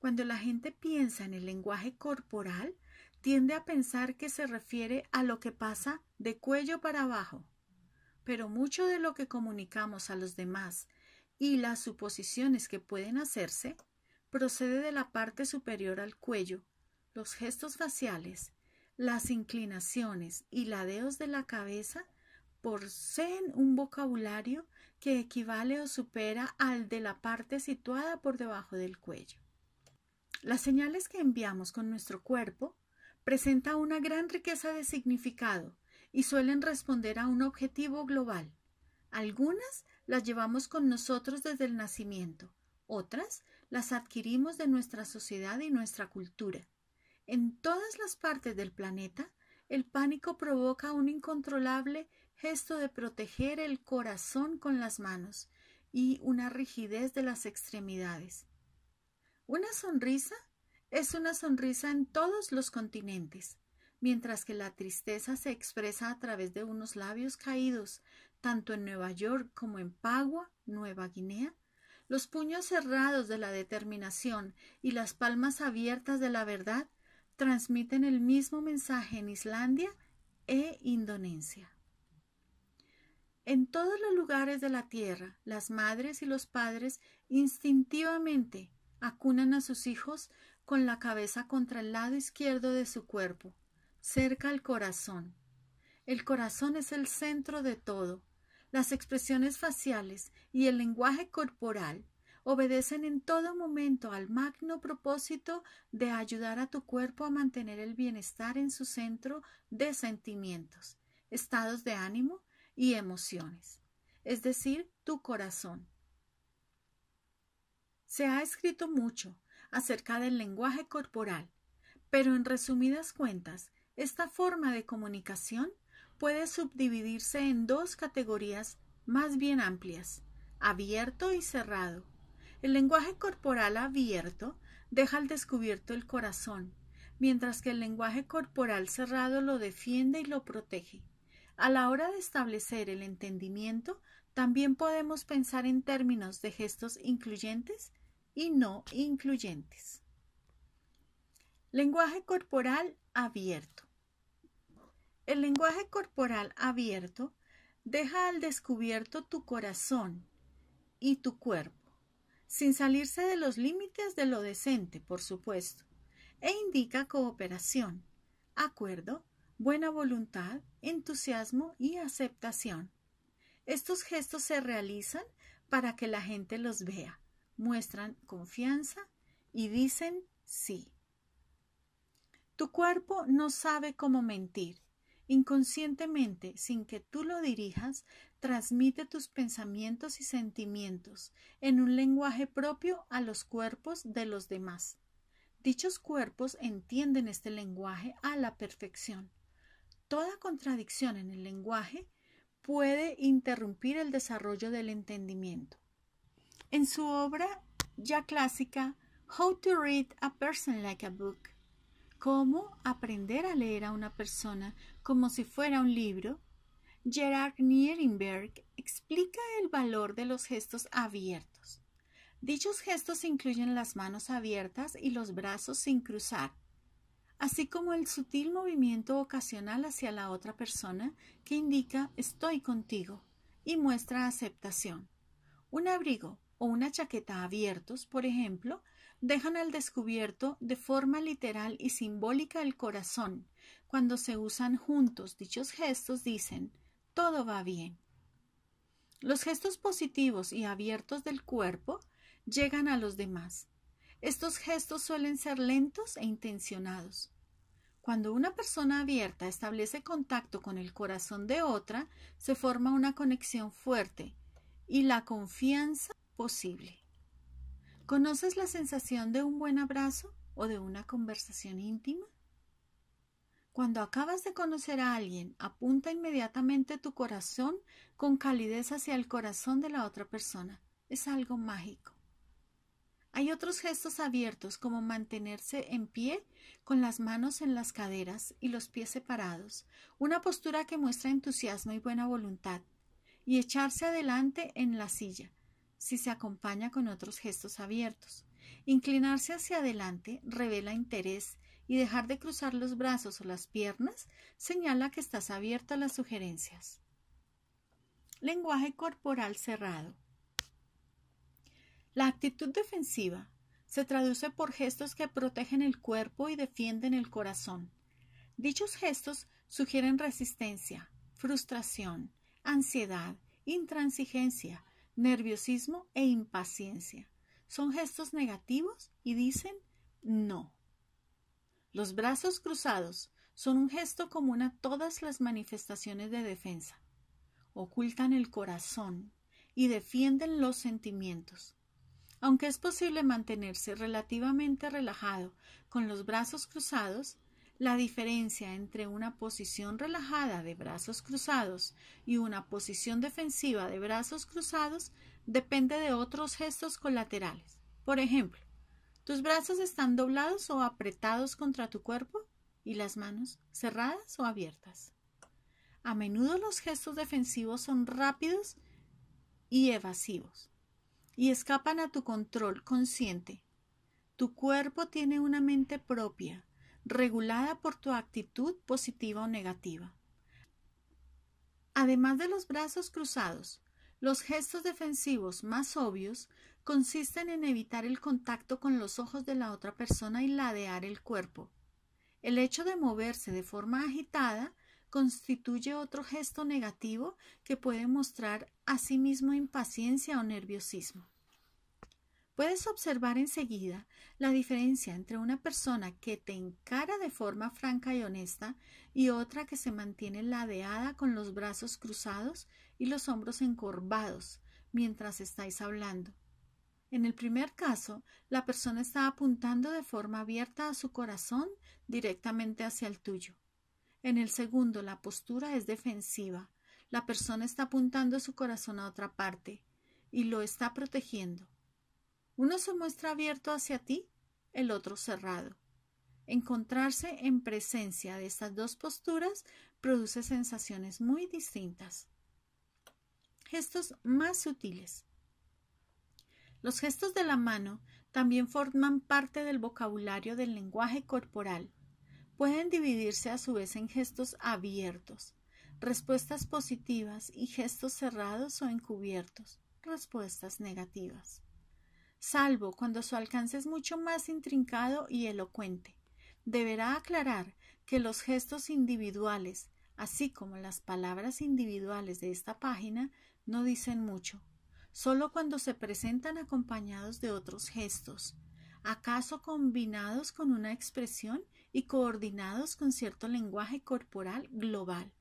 Cuando la gente piensa en el lenguaje corporal, tiende a pensar que se refiere a lo que pasa de cuello para abajo. Pero mucho de lo que comunicamos a los demás y las suposiciones que pueden hacerse procede de la parte superior al cuello. Los gestos faciales, las inclinaciones y ladeos de la cabeza poseen un vocabulario que equivale o supera al de la parte situada por debajo del cuello. Las señales que enviamos con nuestro cuerpo presentan una gran riqueza de significado y suelen responder a un objetivo global. Algunas las llevamos con nosotros desde el nacimiento, otras las adquirimos de nuestra sociedad y nuestra cultura. En todas las partes del planeta, el pánico provoca un incontrolable gesto de proteger el corazón con las manos y una rigidez de las extremidades. Una sonrisa es una sonrisa en todos los continentes, mientras que la tristeza se expresa a través de unos labios caídos, tanto en Nueva York como en Pagua, Nueva Guinea, los puños cerrados de la determinación y las palmas abiertas de la verdad transmiten el mismo mensaje en Islandia e Indonesia. En todos los lugares de la tierra, las madres y los padres instintivamente acunan a sus hijos con la cabeza contra el lado izquierdo de su cuerpo, cerca al corazón. El corazón es el centro de todo, las expresiones faciales y el lenguaje corporal obedecen en todo momento al magno propósito de ayudar a tu cuerpo a mantener el bienestar en su centro de sentimientos, estados de ánimo y emociones, es decir, tu corazón. Se ha escrito mucho acerca del lenguaje corporal, pero en resumidas cuentas, esta forma de comunicación puede subdividirse en dos categorías más bien amplias, abierto y cerrado. El lenguaje corporal abierto deja al descubierto el corazón, mientras que el lenguaje corporal cerrado lo defiende y lo protege. A la hora de establecer el entendimiento, también podemos pensar en términos de gestos incluyentes y no incluyentes. Lenguaje corporal abierto. El lenguaje corporal abierto deja al descubierto tu corazón y tu cuerpo, sin salirse de los límites de lo decente, por supuesto, e indica cooperación, acuerdo, buena voluntad, entusiasmo y aceptación. Estos gestos se realizan para que la gente los vea, muestran confianza y dicen sí. Tu cuerpo no sabe cómo mentir Inconscientemente, sin que tú lo dirijas, transmite tus pensamientos y sentimientos en un lenguaje propio a los cuerpos de los demás. Dichos cuerpos entienden este lenguaje a la perfección. Toda contradicción en el lenguaje puede interrumpir el desarrollo del entendimiento. En su obra ya clásica, How to Read a Person Like a Book, ¿Cómo aprender a leer a una persona como si fuera un libro? Gerard Nierenberg explica el valor de los gestos abiertos. Dichos gestos incluyen las manos abiertas y los brazos sin cruzar, así como el sutil movimiento ocasional hacia la otra persona que indica estoy contigo y muestra aceptación. Un abrigo o una chaqueta abiertos, por ejemplo, dejan al descubierto de forma literal y simbólica el corazón. Cuando se usan juntos dichos gestos dicen todo va bien. Los gestos positivos y abiertos del cuerpo llegan a los demás. Estos gestos suelen ser lentos e intencionados. Cuando una persona abierta establece contacto con el corazón de otra, se forma una conexión fuerte y la confianza posible. ¿Conoces la sensación de un buen abrazo o de una conversación íntima? Cuando acabas de conocer a alguien, apunta inmediatamente tu corazón con calidez hacia el corazón de la otra persona. Es algo mágico. Hay otros gestos abiertos como mantenerse en pie con las manos en las caderas y los pies separados, una postura que muestra entusiasmo y buena voluntad, y echarse adelante en la silla, si se acompaña con otros gestos abiertos. Inclinarse hacia adelante revela interés y dejar de cruzar los brazos o las piernas señala que estás abierto a las sugerencias. Lenguaje corporal cerrado. La actitud defensiva se traduce por gestos que protegen el cuerpo y defienden el corazón. Dichos gestos sugieren resistencia, frustración, ansiedad, intransigencia, nerviosismo e impaciencia. Son gestos negativos y dicen no. Los brazos cruzados son un gesto común a todas las manifestaciones de defensa. Ocultan el corazón y defienden los sentimientos. Aunque es posible mantenerse relativamente relajado con los brazos cruzados, la diferencia entre una posición relajada de brazos cruzados y una posición defensiva de brazos cruzados depende de otros gestos colaterales. Por ejemplo, ¿tus brazos están doblados o apretados contra tu cuerpo? ¿Y las manos cerradas o abiertas? A menudo los gestos defensivos son rápidos y evasivos y escapan a tu control consciente. Tu cuerpo tiene una mente propia regulada por tu actitud positiva o negativa. Además de los brazos cruzados, los gestos defensivos más obvios consisten en evitar el contacto con los ojos de la otra persona y ladear el cuerpo. El hecho de moverse de forma agitada constituye otro gesto negativo que puede mostrar asimismo impaciencia o nerviosismo. Puedes observar enseguida la diferencia entre una persona que te encara de forma franca y honesta y otra que se mantiene ladeada con los brazos cruzados y los hombros encorvados mientras estáis hablando. En el primer caso, la persona está apuntando de forma abierta a su corazón directamente hacia el tuyo. En el segundo, la postura es defensiva. La persona está apuntando su corazón a otra parte y lo está protegiendo. Uno se muestra abierto hacia ti, el otro cerrado. Encontrarse en presencia de estas dos posturas produce sensaciones muy distintas. Gestos más sutiles. Los gestos de la mano también forman parte del vocabulario del lenguaje corporal. Pueden dividirse a su vez en gestos abiertos, respuestas positivas y gestos cerrados o encubiertos, respuestas negativas salvo cuando su alcance es mucho más intrincado y elocuente. Deberá aclarar que los gestos individuales, así como las palabras individuales de esta página, no dicen mucho, solo cuando se presentan acompañados de otros gestos, acaso combinados con una expresión y coordinados con cierto lenguaje corporal global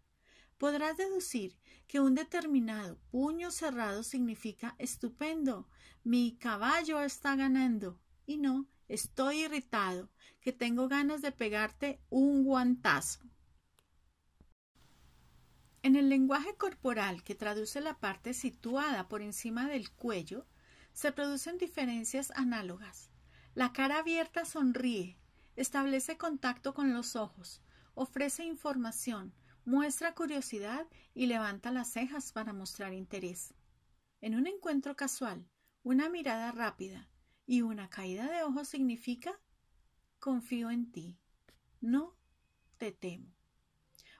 podrás deducir que un determinado puño cerrado significa estupendo, mi caballo está ganando, y no, estoy irritado, que tengo ganas de pegarte un guantazo. En el lenguaje corporal que traduce la parte situada por encima del cuello, se producen diferencias análogas. La cara abierta sonríe, establece contacto con los ojos, ofrece información, muestra curiosidad y levanta las cejas para mostrar interés. En un encuentro casual, una mirada rápida y una caída de ojos significa confío en ti, no te temo.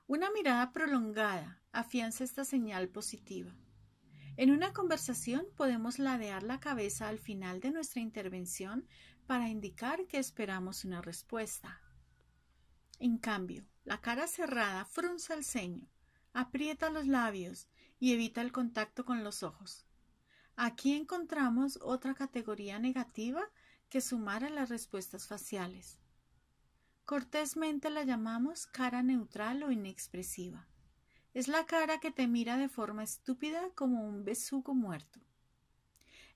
Una mirada prolongada afianza esta señal positiva. En una conversación podemos ladear la cabeza al final de nuestra intervención para indicar que esperamos una respuesta. En cambio, la cara cerrada, frunza el ceño, aprieta los labios y evita el contacto con los ojos. Aquí encontramos otra categoría negativa que a las respuestas faciales. Cortésmente la llamamos cara neutral o inexpresiva. Es la cara que te mira de forma estúpida como un besugo muerto.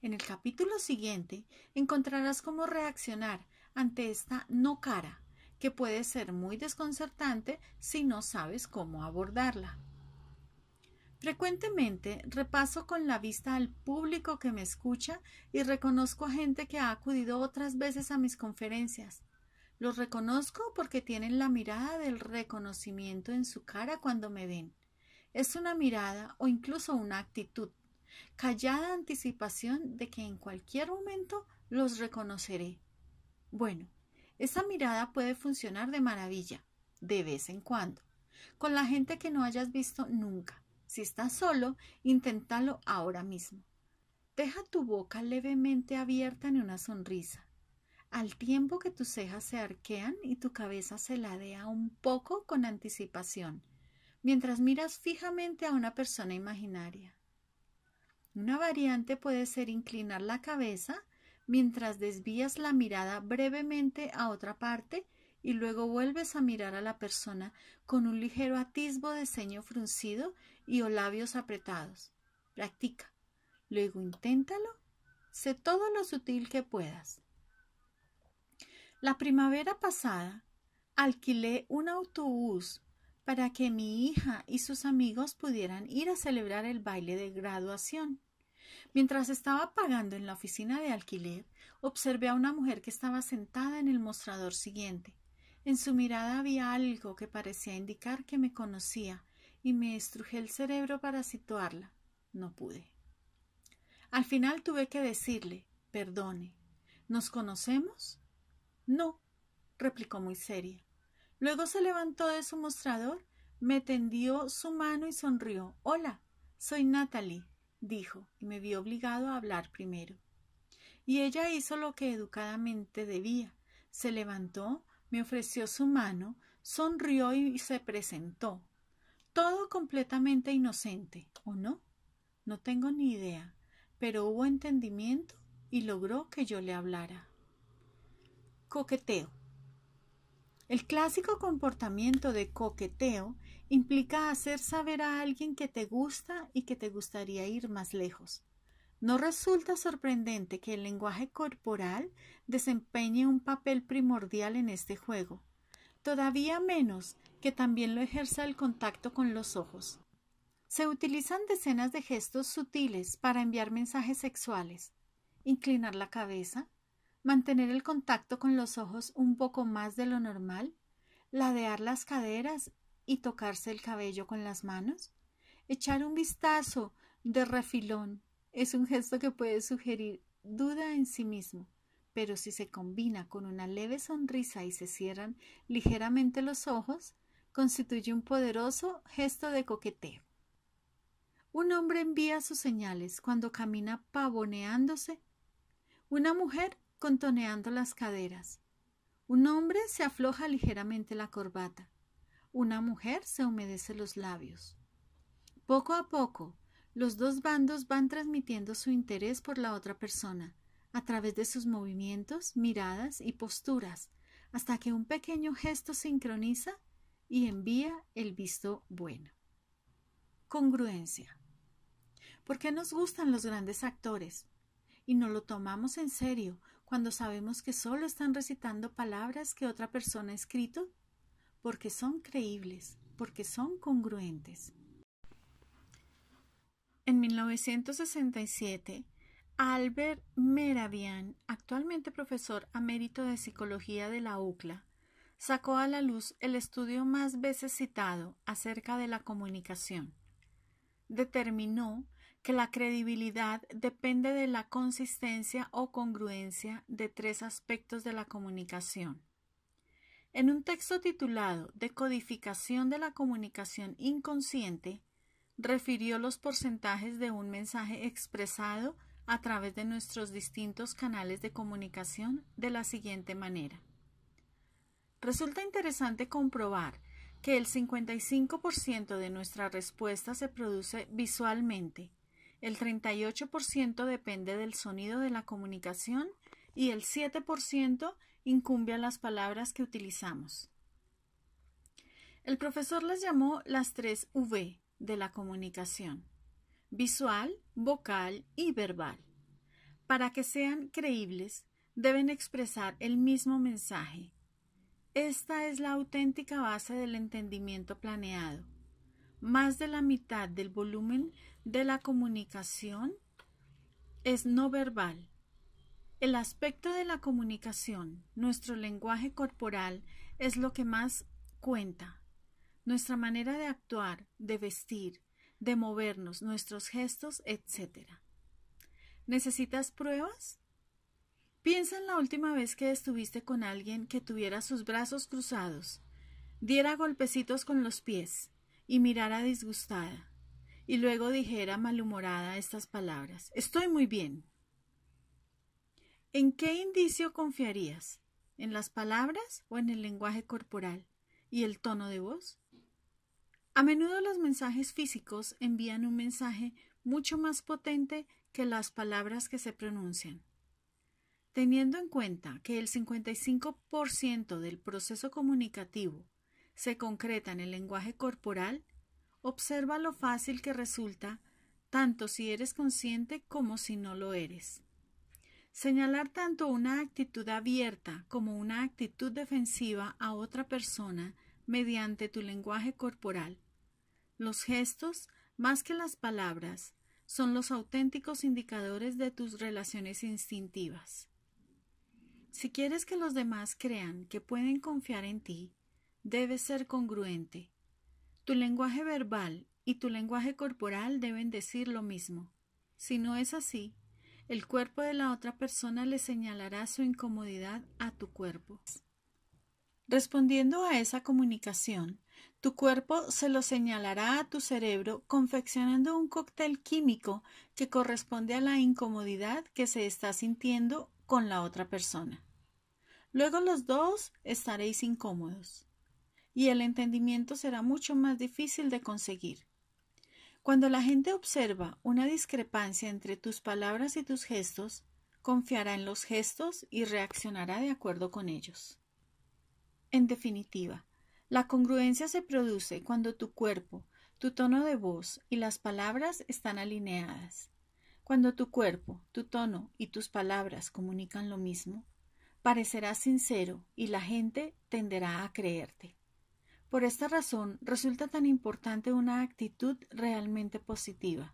En el capítulo siguiente encontrarás cómo reaccionar ante esta no cara que puede ser muy desconcertante si no sabes cómo abordarla. Frecuentemente repaso con la vista al público que me escucha y reconozco a gente que ha acudido otras veces a mis conferencias. Los reconozco porque tienen la mirada del reconocimiento en su cara cuando me ven. Es una mirada o incluso una actitud, callada anticipación de que en cualquier momento los reconoceré. Bueno, esa mirada puede funcionar de maravilla, de vez en cuando, con la gente que no hayas visto nunca. Si estás solo, inténtalo ahora mismo. Deja tu boca levemente abierta en una sonrisa, al tiempo que tus cejas se arquean y tu cabeza se ladea un poco con anticipación, mientras miras fijamente a una persona imaginaria. Una variante puede ser inclinar la cabeza mientras desvías la mirada brevemente a otra parte y luego vuelves a mirar a la persona con un ligero atisbo de ceño fruncido y o labios apretados. Practica. Luego inténtalo. Sé todo lo sutil que puedas. La primavera pasada alquilé un autobús para que mi hija y sus amigos pudieran ir a celebrar el baile de graduación. Mientras estaba pagando en la oficina de alquiler, observé a una mujer que estaba sentada en el mostrador siguiente. En su mirada había algo que parecía indicar que me conocía, y me estrujé el cerebro para situarla. No pude. Al final tuve que decirle Perdone. ¿Nos conocemos? No, replicó muy seria. Luego se levantó de su mostrador, me tendió su mano y sonrió. Hola, soy Natalie dijo, y me vi obligado a hablar primero. Y ella hizo lo que educadamente debía. Se levantó, me ofreció su mano, sonrió y se presentó. Todo completamente inocente, ¿o no? No tengo ni idea, pero hubo entendimiento y logró que yo le hablara. Coqueteo. El clásico comportamiento de coqueteo implica hacer saber a alguien que te gusta y que te gustaría ir más lejos. ¿No resulta sorprendente que el lenguaje corporal desempeñe un papel primordial en este juego? Todavía menos que también lo ejerza el contacto con los ojos. Se utilizan decenas de gestos sutiles para enviar mensajes sexuales. Inclinar la cabeza, mantener el contacto con los ojos un poco más de lo normal, ladear las caderas y tocarse el cabello con las manos? Echar un vistazo de refilón es un gesto que puede sugerir duda en sí mismo, pero si se combina con una leve sonrisa y se cierran ligeramente los ojos, constituye un poderoso gesto de coqueteo. Un hombre envía sus señales cuando camina pavoneándose, una mujer contoneando las caderas, un hombre se afloja ligeramente la corbata, una mujer se humedece los labios. Poco a poco, los dos bandos van transmitiendo su interés por la otra persona, a través de sus movimientos, miradas y posturas, hasta que un pequeño gesto sincroniza y envía el visto bueno. Congruencia. ¿Por qué nos gustan los grandes actores? Y no lo tomamos en serio cuando sabemos que solo están recitando palabras que otra persona ha escrito porque son creíbles, porque son congruentes. En 1967, Albert Meravian, actualmente profesor a mérito de psicología de la UCLA, sacó a la luz el estudio más veces citado acerca de la comunicación. Determinó que la credibilidad depende de la consistencia o congruencia de tres aspectos de la comunicación en un texto titulado Decodificación de la comunicación inconsciente, refirió los porcentajes de un mensaje expresado a través de nuestros distintos canales de comunicación de la siguiente manera. Resulta interesante comprobar que el 55% de nuestra respuesta se produce visualmente, el 38% depende del sonido de la comunicación y el 7% incumbe a las palabras que utilizamos. El profesor les llamó las tres V de la comunicación, visual, vocal y verbal. Para que sean creíbles, deben expresar el mismo mensaje. Esta es la auténtica base del entendimiento planeado. Más de la mitad del volumen de la comunicación es no verbal el aspecto de la comunicación, nuestro lenguaje corporal, es lo que más cuenta. Nuestra manera de actuar, de vestir, de movernos, nuestros gestos, etc. ¿Necesitas pruebas? Piensa en la última vez que estuviste con alguien que tuviera sus brazos cruzados, diera golpecitos con los pies y mirara disgustada, y luego dijera malhumorada estas palabras Estoy muy bien. ¿En qué indicio confiarías? ¿En las palabras o en el lenguaje corporal y el tono de voz? A menudo los mensajes físicos envían un mensaje mucho más potente que las palabras que se pronuncian. Teniendo en cuenta que el 55% del proceso comunicativo se concreta en el lenguaje corporal, observa lo fácil que resulta tanto si eres consciente como si no lo eres. Señalar tanto una actitud abierta como una actitud defensiva a otra persona mediante tu lenguaje corporal. Los gestos, más que las palabras, son los auténticos indicadores de tus relaciones instintivas. Si quieres que los demás crean que pueden confiar en ti, debes ser congruente. Tu lenguaje verbal y tu lenguaje corporal deben decir lo mismo. Si no es así, el cuerpo de la otra persona le señalará su incomodidad a tu cuerpo. Respondiendo a esa comunicación, tu cuerpo se lo señalará a tu cerebro confeccionando un cóctel químico que corresponde a la incomodidad que se está sintiendo con la otra persona. Luego los dos estaréis incómodos y el entendimiento será mucho más difícil de conseguir. Cuando la gente observa una discrepancia entre tus palabras y tus gestos, confiará en los gestos y reaccionará de acuerdo con ellos. En definitiva, la congruencia se produce cuando tu cuerpo, tu tono de voz y las palabras están alineadas. Cuando tu cuerpo, tu tono y tus palabras comunican lo mismo, parecerás sincero y la gente tenderá a creerte. Por esta razón resulta tan importante una actitud realmente positiva.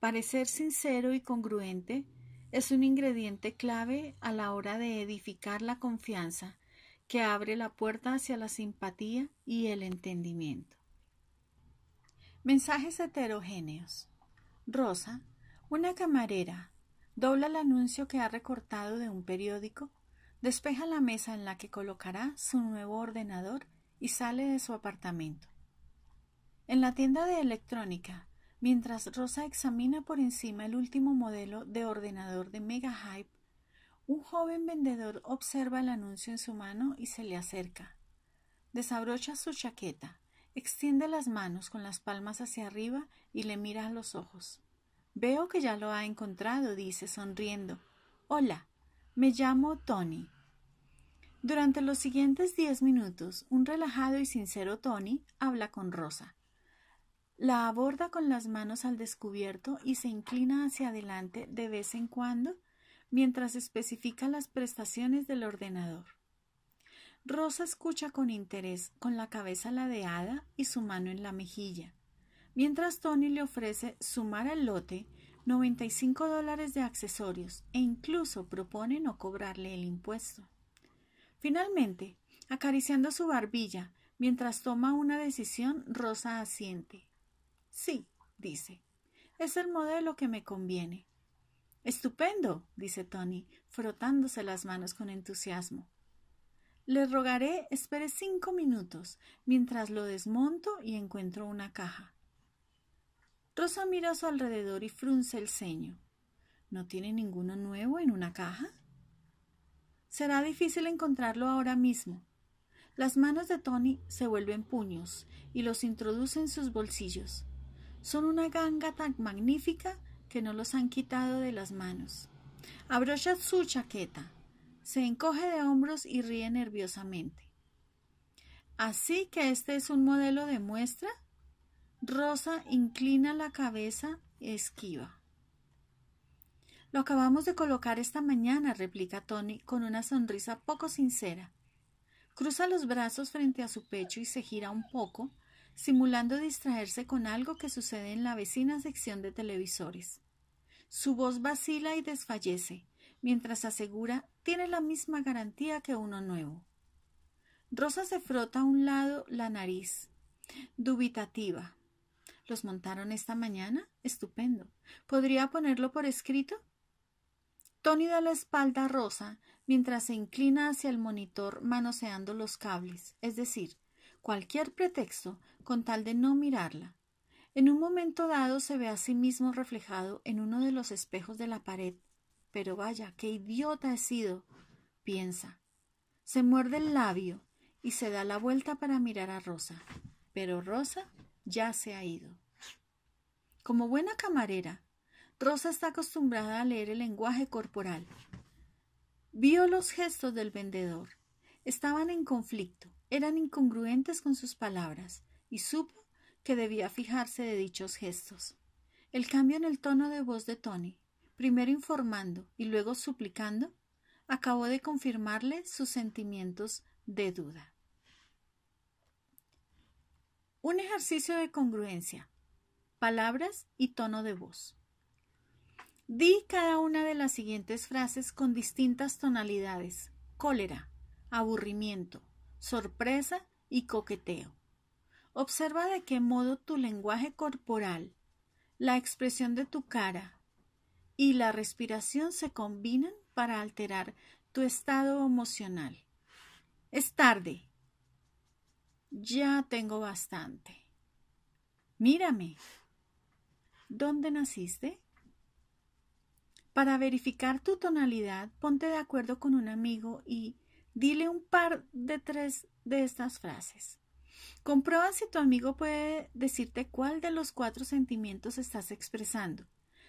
Parecer sincero y congruente es un ingrediente clave a la hora de edificar la confianza que abre la puerta hacia la simpatía y el entendimiento. Mensajes heterogéneos. Rosa, una camarera, dobla el anuncio que ha recortado de un periódico, despeja la mesa en la que colocará su nuevo ordenador y sale de su apartamento. En la tienda de electrónica, mientras Rosa examina por encima el último modelo de ordenador de Mega Hype, un joven vendedor observa el anuncio en su mano y se le acerca. Desabrocha su chaqueta, extiende las manos con las palmas hacia arriba y le mira a los ojos. Veo que ya lo ha encontrado, dice, sonriendo. Hola, me llamo Tony. Durante los siguientes diez minutos, un relajado y sincero Tony habla con Rosa. La aborda con las manos al descubierto y se inclina hacia adelante de vez en cuando mientras especifica las prestaciones del ordenador. Rosa escucha con interés, con la cabeza ladeada y su mano en la mejilla, mientras Tony le ofrece sumar al lote 95 dólares de accesorios e incluso propone no cobrarle el impuesto. Finalmente, acariciando su barbilla, mientras toma una decisión, Rosa asiente. Sí, dice. Es el modelo que me conviene. Estupendo, dice Tony, frotándose las manos con entusiasmo. Le rogaré espere cinco minutos mientras lo desmonto y encuentro una caja. Rosa mira a su alrededor y frunce el ceño. ¿No tiene ninguno nuevo en una caja? Será difícil encontrarlo ahora mismo. Las manos de Tony se vuelven puños y los introduce en sus bolsillos. Son una ganga tan magnífica que no los han quitado de las manos. Abrocha su chaqueta, se encoge de hombros y ríe nerviosamente. Así que este es un modelo de muestra. Rosa inclina la cabeza, esquiva. Lo acabamos de colocar esta mañana, replica Tony con una sonrisa poco sincera. Cruza los brazos frente a su pecho y se gira un poco, simulando distraerse con algo que sucede en la vecina sección de televisores. Su voz vacila y desfallece, mientras asegura tiene la misma garantía que uno nuevo. Rosa se frota a un lado la nariz, dubitativa. ¿Los montaron esta mañana? Estupendo. ¿Podría ponerlo por escrito? Tony da la espalda a Rosa mientras se inclina hacia el monitor manoseando los cables, es decir, cualquier pretexto con tal de no mirarla. En un momento dado se ve a sí mismo reflejado en uno de los espejos de la pared. Pero vaya, qué idiota he sido, piensa. Se muerde el labio y se da la vuelta para mirar a Rosa. Pero Rosa ya se ha ido. Como buena camarera, Rosa está acostumbrada a leer el lenguaje corporal. Vio los gestos del vendedor. Estaban en conflicto, eran incongruentes con sus palabras, y supo que debía fijarse de dichos gestos. El cambio en el tono de voz de Tony, primero informando y luego suplicando, acabó de confirmarle sus sentimientos de duda. Un ejercicio de congruencia. Palabras y tono de voz. Di cada una de las siguientes frases con distintas tonalidades. Cólera, aburrimiento, sorpresa y coqueteo. Observa de qué modo tu lenguaje corporal, la expresión de tu cara y la respiración se combinan para alterar tu estado emocional. Es tarde. Ya tengo bastante. Mírame. ¿Dónde naciste? Para verificar tu tonalidad, ponte de acuerdo con un amigo y dile un par de tres de estas frases. Comprueba si tu amigo puede decirte cuál de los cuatro sentimientos estás expresando.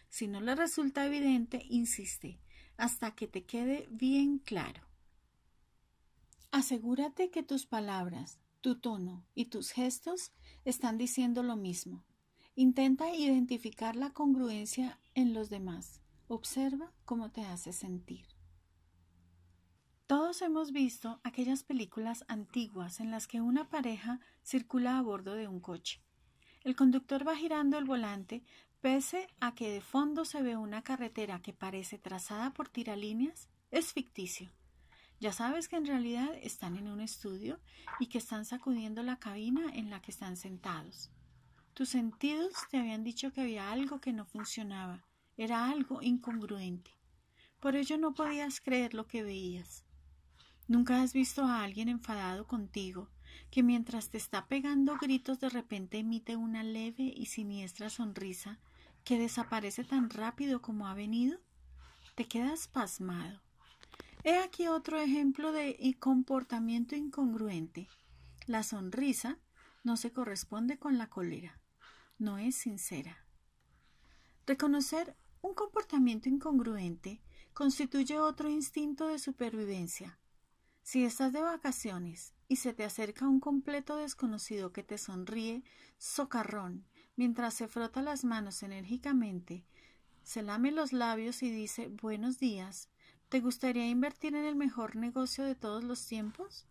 Si no le resulta evidente, insiste hasta que te quede bien claro. Asegúrate que tus palabras, tu tono y tus gestos están diciendo lo mismo. Intenta identificar la congruencia en los demás. Observa cómo te hace sentir. Todos hemos visto aquellas películas antiguas en las que una pareja circula a bordo de un coche. El conductor va girando el volante pese a que de fondo se ve una carretera que parece trazada por tiralíneas, es ficticio. Ya sabes que en realidad están en un estudio y que están sacudiendo la cabina en la que están sentados. Tus sentidos te habían dicho que había algo que no funcionaba, era algo incongruente. Por ello no podías creer lo que veías. Nunca has visto a alguien enfadado contigo, que mientras te está pegando gritos de repente emite una leve y siniestra sonrisa que desaparece tan rápido como ha venido. Te quedas pasmado. He aquí otro ejemplo de comportamiento incongruente. La sonrisa no se corresponde con la cólera, no es sincera. Reconocer un comportamiento incongruente constituye otro instinto de supervivencia. Si estás de vacaciones y se te acerca un completo desconocido que te sonríe socarrón mientras se frota las manos enérgicamente, se lame los labios y dice buenos días, ¿te gustaría invertir en el mejor negocio de todos los tiempos?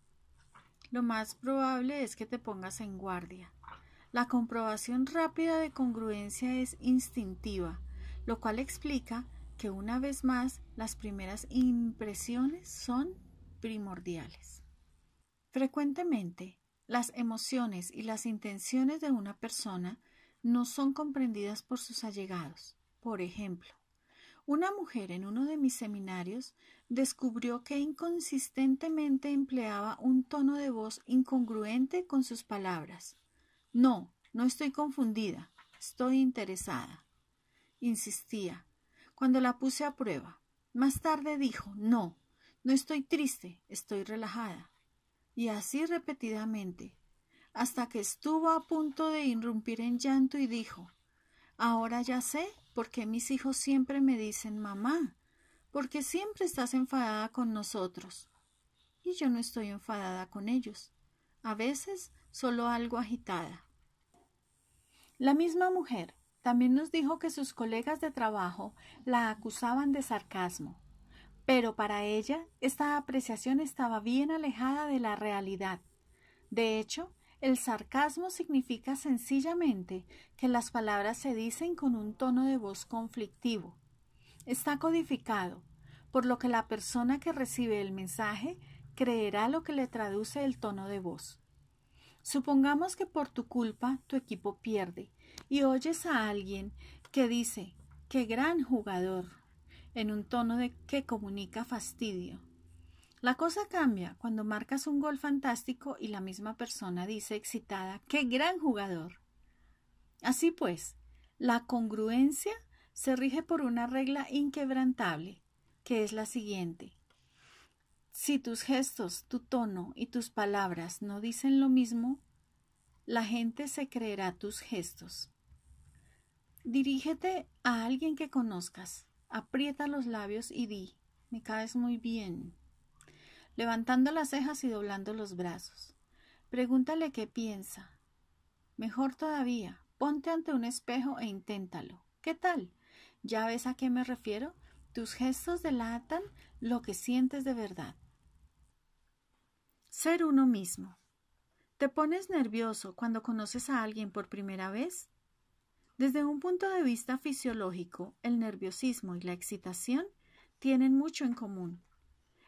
Lo más probable es que te pongas en guardia. La comprobación rápida de congruencia es instintiva lo cual explica que una vez más las primeras impresiones son primordiales. Frecuentemente, las emociones y las intenciones de una persona no son comprendidas por sus allegados. Por ejemplo, una mujer en uno de mis seminarios descubrió que inconsistentemente empleaba un tono de voz incongruente con sus palabras. No, no estoy confundida, estoy interesada insistía, cuando la puse a prueba. Más tarde dijo, no, no estoy triste, estoy relajada. Y así repetidamente, hasta que estuvo a punto de irrumpir en llanto y dijo, ahora ya sé por qué mis hijos siempre me dicen mamá, porque siempre estás enfadada con nosotros. Y yo no estoy enfadada con ellos, a veces solo algo agitada. La misma mujer también nos dijo que sus colegas de trabajo la acusaban de sarcasmo, pero para ella esta apreciación estaba bien alejada de la realidad. De hecho, el sarcasmo significa sencillamente que las palabras se dicen con un tono de voz conflictivo. Está codificado, por lo que la persona que recibe el mensaje creerá lo que le traduce el tono de voz. Supongamos que por tu culpa tu equipo pierde y oyes a alguien que dice, qué gran jugador, en un tono de que comunica fastidio. La cosa cambia cuando marcas un gol fantástico y la misma persona dice excitada, qué gran jugador. Así pues, la congruencia se rige por una regla inquebrantable, que es la siguiente. Si tus gestos, tu tono y tus palabras no dicen lo mismo, la gente se creerá tus gestos. Dirígete a alguien que conozcas, aprieta los labios y di, me caes muy bien, levantando las cejas y doblando los brazos. Pregúntale qué piensa. Mejor todavía, ponte ante un espejo e inténtalo. ¿Qué tal? ¿Ya ves a qué me refiero? Tus gestos delatan lo que sientes de verdad. Ser uno mismo. ¿Te pones nervioso cuando conoces a alguien por primera vez? Desde un punto de vista fisiológico, el nerviosismo y la excitación tienen mucho en común.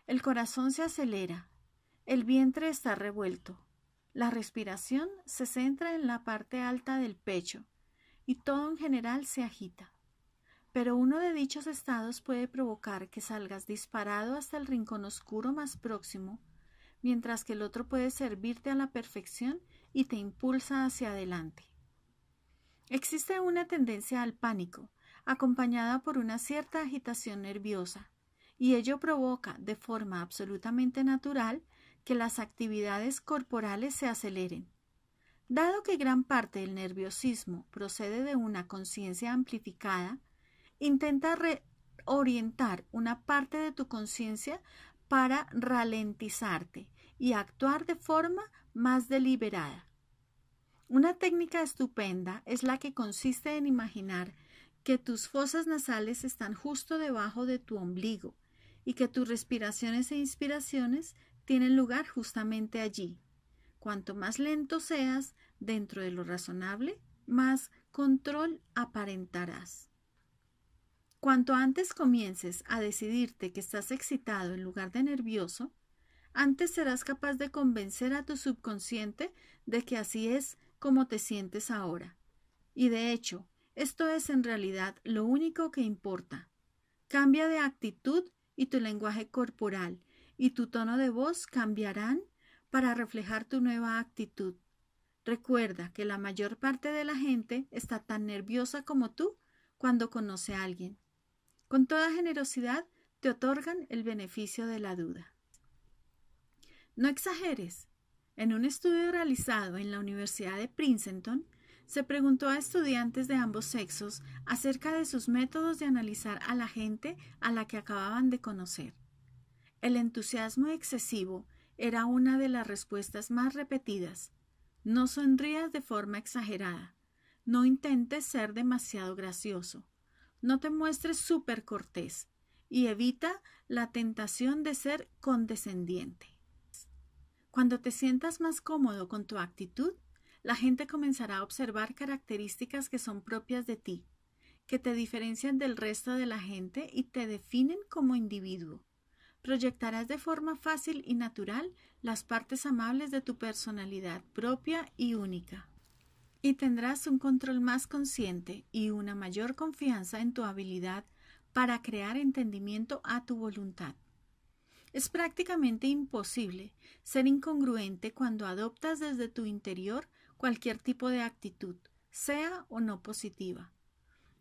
El corazón se acelera, el vientre está revuelto, la respiración se centra en la parte alta del pecho y todo en general se agita. Pero uno de dichos estados puede provocar que salgas disparado hasta el rincón oscuro más próximo mientras que el otro puede servirte a la perfección y te impulsa hacia adelante. Existe una tendencia al pánico, acompañada por una cierta agitación nerviosa, y ello provoca, de forma absolutamente natural, que las actividades corporales se aceleren. Dado que gran parte del nerviosismo procede de una conciencia amplificada, intenta reorientar una parte de tu conciencia para ralentizarte y actuar de forma más deliberada. Una técnica estupenda es la que consiste en imaginar que tus fosas nasales están justo debajo de tu ombligo y que tus respiraciones e inspiraciones tienen lugar justamente allí. Cuanto más lento seas dentro de lo razonable, más control aparentarás. Cuanto antes comiences a decidirte que estás excitado en lugar de nervioso, antes serás capaz de convencer a tu subconsciente de que así es como te sientes ahora. Y de hecho, esto es en realidad lo único que importa. Cambia de actitud y tu lenguaje corporal y tu tono de voz cambiarán para reflejar tu nueva actitud. Recuerda que la mayor parte de la gente está tan nerviosa como tú cuando conoce a alguien. Con toda generosidad te otorgan el beneficio de la duda. No exageres. En un estudio realizado en la Universidad de Princeton, se preguntó a estudiantes de ambos sexos acerca de sus métodos de analizar a la gente a la que acababan de conocer. El entusiasmo excesivo era una de las respuestas más repetidas. No sonrías de forma exagerada. No intentes ser demasiado gracioso. No te muestres súper cortés y evita la tentación de ser condescendiente. Cuando te sientas más cómodo con tu actitud, la gente comenzará a observar características que son propias de ti, que te diferencian del resto de la gente y te definen como individuo. Proyectarás de forma fácil y natural las partes amables de tu personalidad propia y única y tendrás un control más consciente y una mayor confianza en tu habilidad para crear entendimiento a tu voluntad. Es prácticamente imposible ser incongruente cuando adoptas desde tu interior cualquier tipo de actitud, sea o no positiva.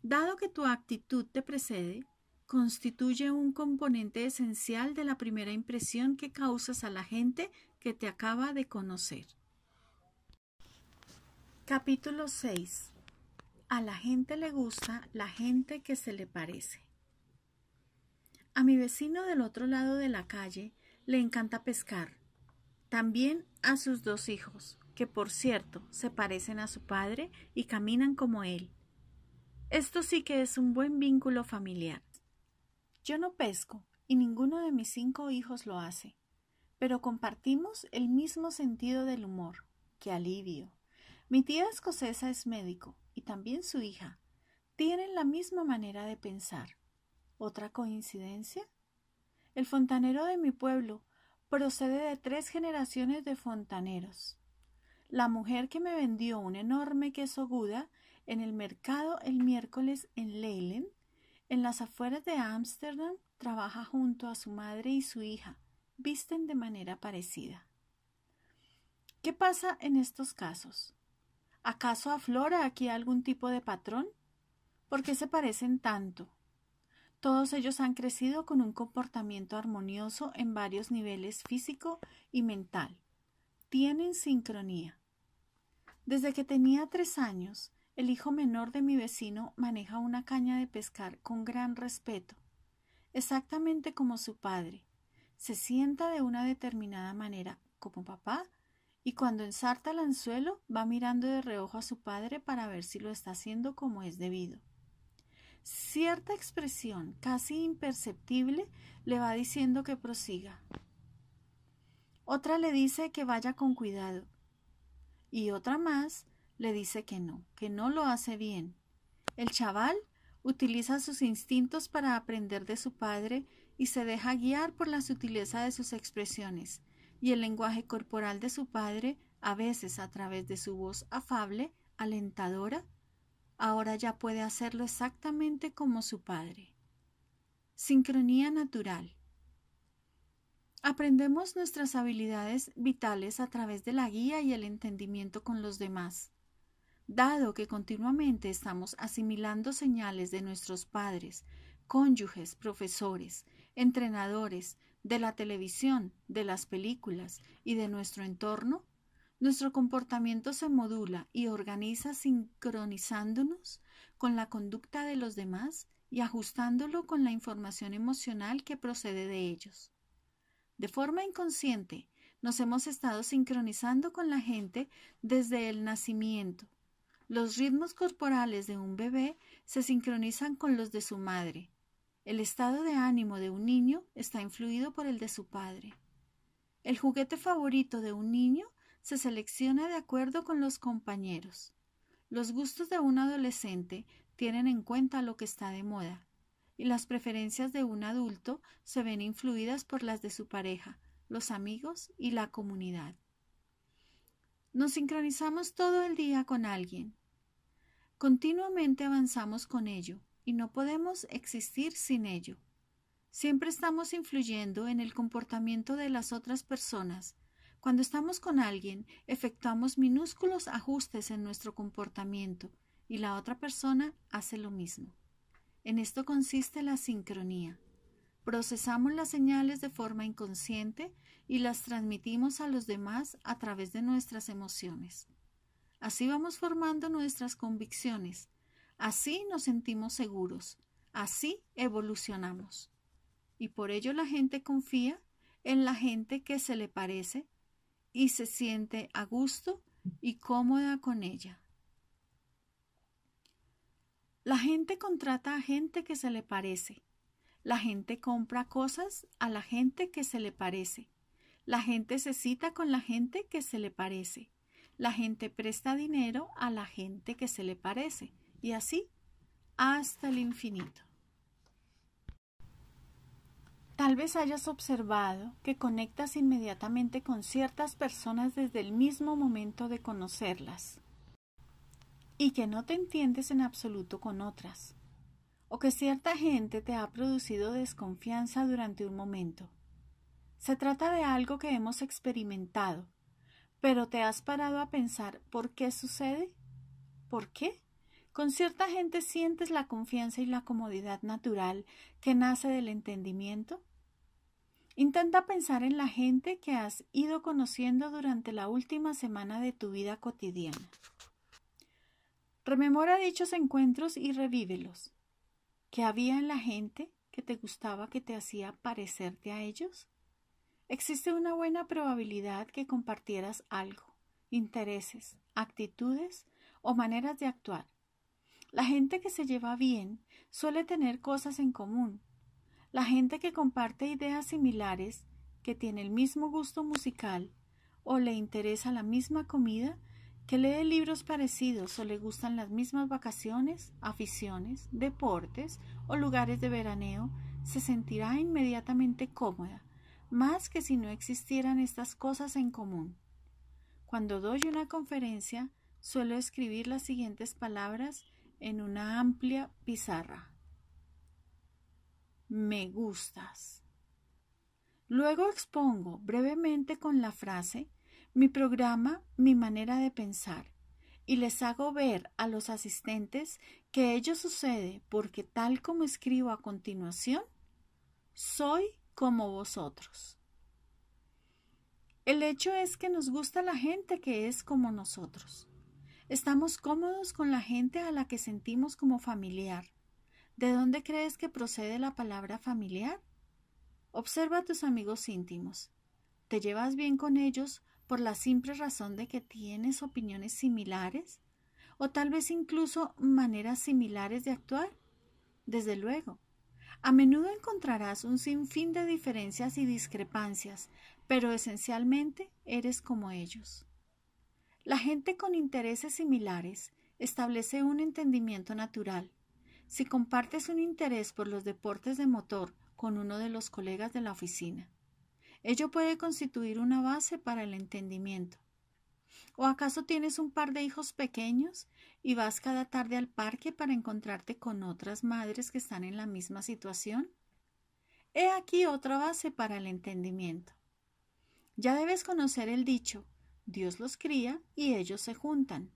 Dado que tu actitud te precede, constituye un componente esencial de la primera impresión que causas a la gente que te acaba de conocer. Capítulo 6. A la gente le gusta la gente que se le parece. A mi vecino del otro lado de la calle le encanta pescar. También a sus dos hijos, que por cierto se parecen a su padre y caminan como él. Esto sí que es un buen vínculo familiar. Yo no pesco y ninguno de mis cinco hijos lo hace, pero compartimos el mismo sentido del humor. que alivio! Mi tía escocesa es médico y también su hija. Tienen la misma manera de pensar. ¿Otra coincidencia? El fontanero de mi pueblo procede de tres generaciones de fontaneros. La mujer que me vendió un enorme queso aguda en el mercado el miércoles en Leyland, en las afueras de Ámsterdam, trabaja junto a su madre y su hija. Visten de manera parecida. ¿Qué pasa en estos casos? ¿Acaso aflora aquí algún tipo de patrón? ¿Por qué se parecen tanto? Todos ellos han crecido con un comportamiento armonioso en varios niveles físico y mental. Tienen sincronía. Desde que tenía tres años, el hijo menor de mi vecino maneja una caña de pescar con gran respeto, exactamente como su padre. Se sienta de una determinada manera como papá y cuando ensarta el anzuelo va mirando de reojo a su padre para ver si lo está haciendo como es debido. Cierta expresión casi imperceptible le va diciendo que prosiga. Otra le dice que vaya con cuidado. Y otra más le dice que no, que no lo hace bien. El chaval utiliza sus instintos para aprender de su padre y se deja guiar por la sutileza de sus expresiones y el lenguaje corporal de su padre, a veces a través de su voz afable, alentadora, ahora ya puede hacerlo exactamente como su padre. Sincronía natural. Aprendemos nuestras habilidades vitales a través de la guía y el entendimiento con los demás. Dado que continuamente estamos asimilando señales de nuestros padres, cónyuges, profesores, entrenadores, de la televisión, de las películas y de nuestro entorno, nuestro comportamiento se modula y organiza sincronizándonos con la conducta de los demás y ajustándolo con la información emocional que procede de ellos. De forma inconsciente, nos hemos estado sincronizando con la gente desde el nacimiento. Los ritmos corporales de un bebé se sincronizan con los de su madre, el estado de ánimo de un niño está influido por el de su padre. El juguete favorito de un niño se selecciona de acuerdo con los compañeros. Los gustos de un adolescente tienen en cuenta lo que está de moda, y las preferencias de un adulto se ven influidas por las de su pareja, los amigos y la comunidad. Nos sincronizamos todo el día con alguien. Continuamente avanzamos con ello, y no podemos existir sin ello. Siempre estamos influyendo en el comportamiento de las otras personas. Cuando estamos con alguien, efectuamos minúsculos ajustes en nuestro comportamiento y la otra persona hace lo mismo. En esto consiste la sincronía. Procesamos las señales de forma inconsciente y las transmitimos a los demás a través de nuestras emociones. Así vamos formando nuestras convicciones, Así nos sentimos seguros, así evolucionamos. Y por ello la gente confía en la gente que se le parece y se siente a gusto y cómoda con ella. La gente contrata a gente que se le parece. La gente compra cosas a la gente que se le parece. La gente se cita con la gente que se le parece. La gente presta dinero a la gente que se le parece y así hasta el infinito. Tal vez hayas observado que conectas inmediatamente con ciertas personas desde el mismo momento de conocerlas y que no te entiendes en absoluto con otras, o que cierta gente te ha producido desconfianza durante un momento. Se trata de algo que hemos experimentado, pero ¿te has parado a pensar por qué sucede? ¿Por qué? Con cierta gente sientes la confianza y la comodidad natural que nace del entendimiento. Intenta pensar en la gente que has ido conociendo durante la última semana de tu vida cotidiana. Rememora dichos encuentros y revívelos. ¿Qué había en la gente que te gustaba que te hacía parecerte a ellos? Existe una buena probabilidad que compartieras algo, intereses, actitudes o maneras de actuar la gente que se lleva bien suele tener cosas en común. La gente que comparte ideas similares, que tiene el mismo gusto musical, o le interesa la misma comida, que lee libros parecidos o le gustan las mismas vacaciones, aficiones, deportes o lugares de veraneo, se sentirá inmediatamente cómoda, más que si no existieran estas cosas en común. Cuando doy una conferencia, suelo escribir las siguientes palabras en una amplia pizarra. Me gustas. Luego expongo brevemente con la frase mi programa, mi manera de pensar, y les hago ver a los asistentes que ello sucede porque tal como escribo a continuación, soy como vosotros. El hecho es que nos gusta la gente que es como nosotros. Estamos cómodos con la gente a la que sentimos como familiar. ¿De dónde crees que procede la palabra familiar? Observa a tus amigos íntimos. ¿Te llevas bien con ellos por la simple razón de que tienes opiniones similares? ¿O tal vez incluso maneras similares de actuar? Desde luego. A menudo encontrarás un sinfín de diferencias y discrepancias, pero esencialmente eres como ellos. La gente con intereses similares establece un entendimiento natural. Si compartes un interés por los deportes de motor con uno de los colegas de la oficina, ello puede constituir una base para el entendimiento. ¿O acaso tienes un par de hijos pequeños y vas cada tarde al parque para encontrarte con otras madres que están en la misma situación? He aquí otra base para el entendimiento. Ya debes conocer el dicho Dios los cría y ellos se juntan.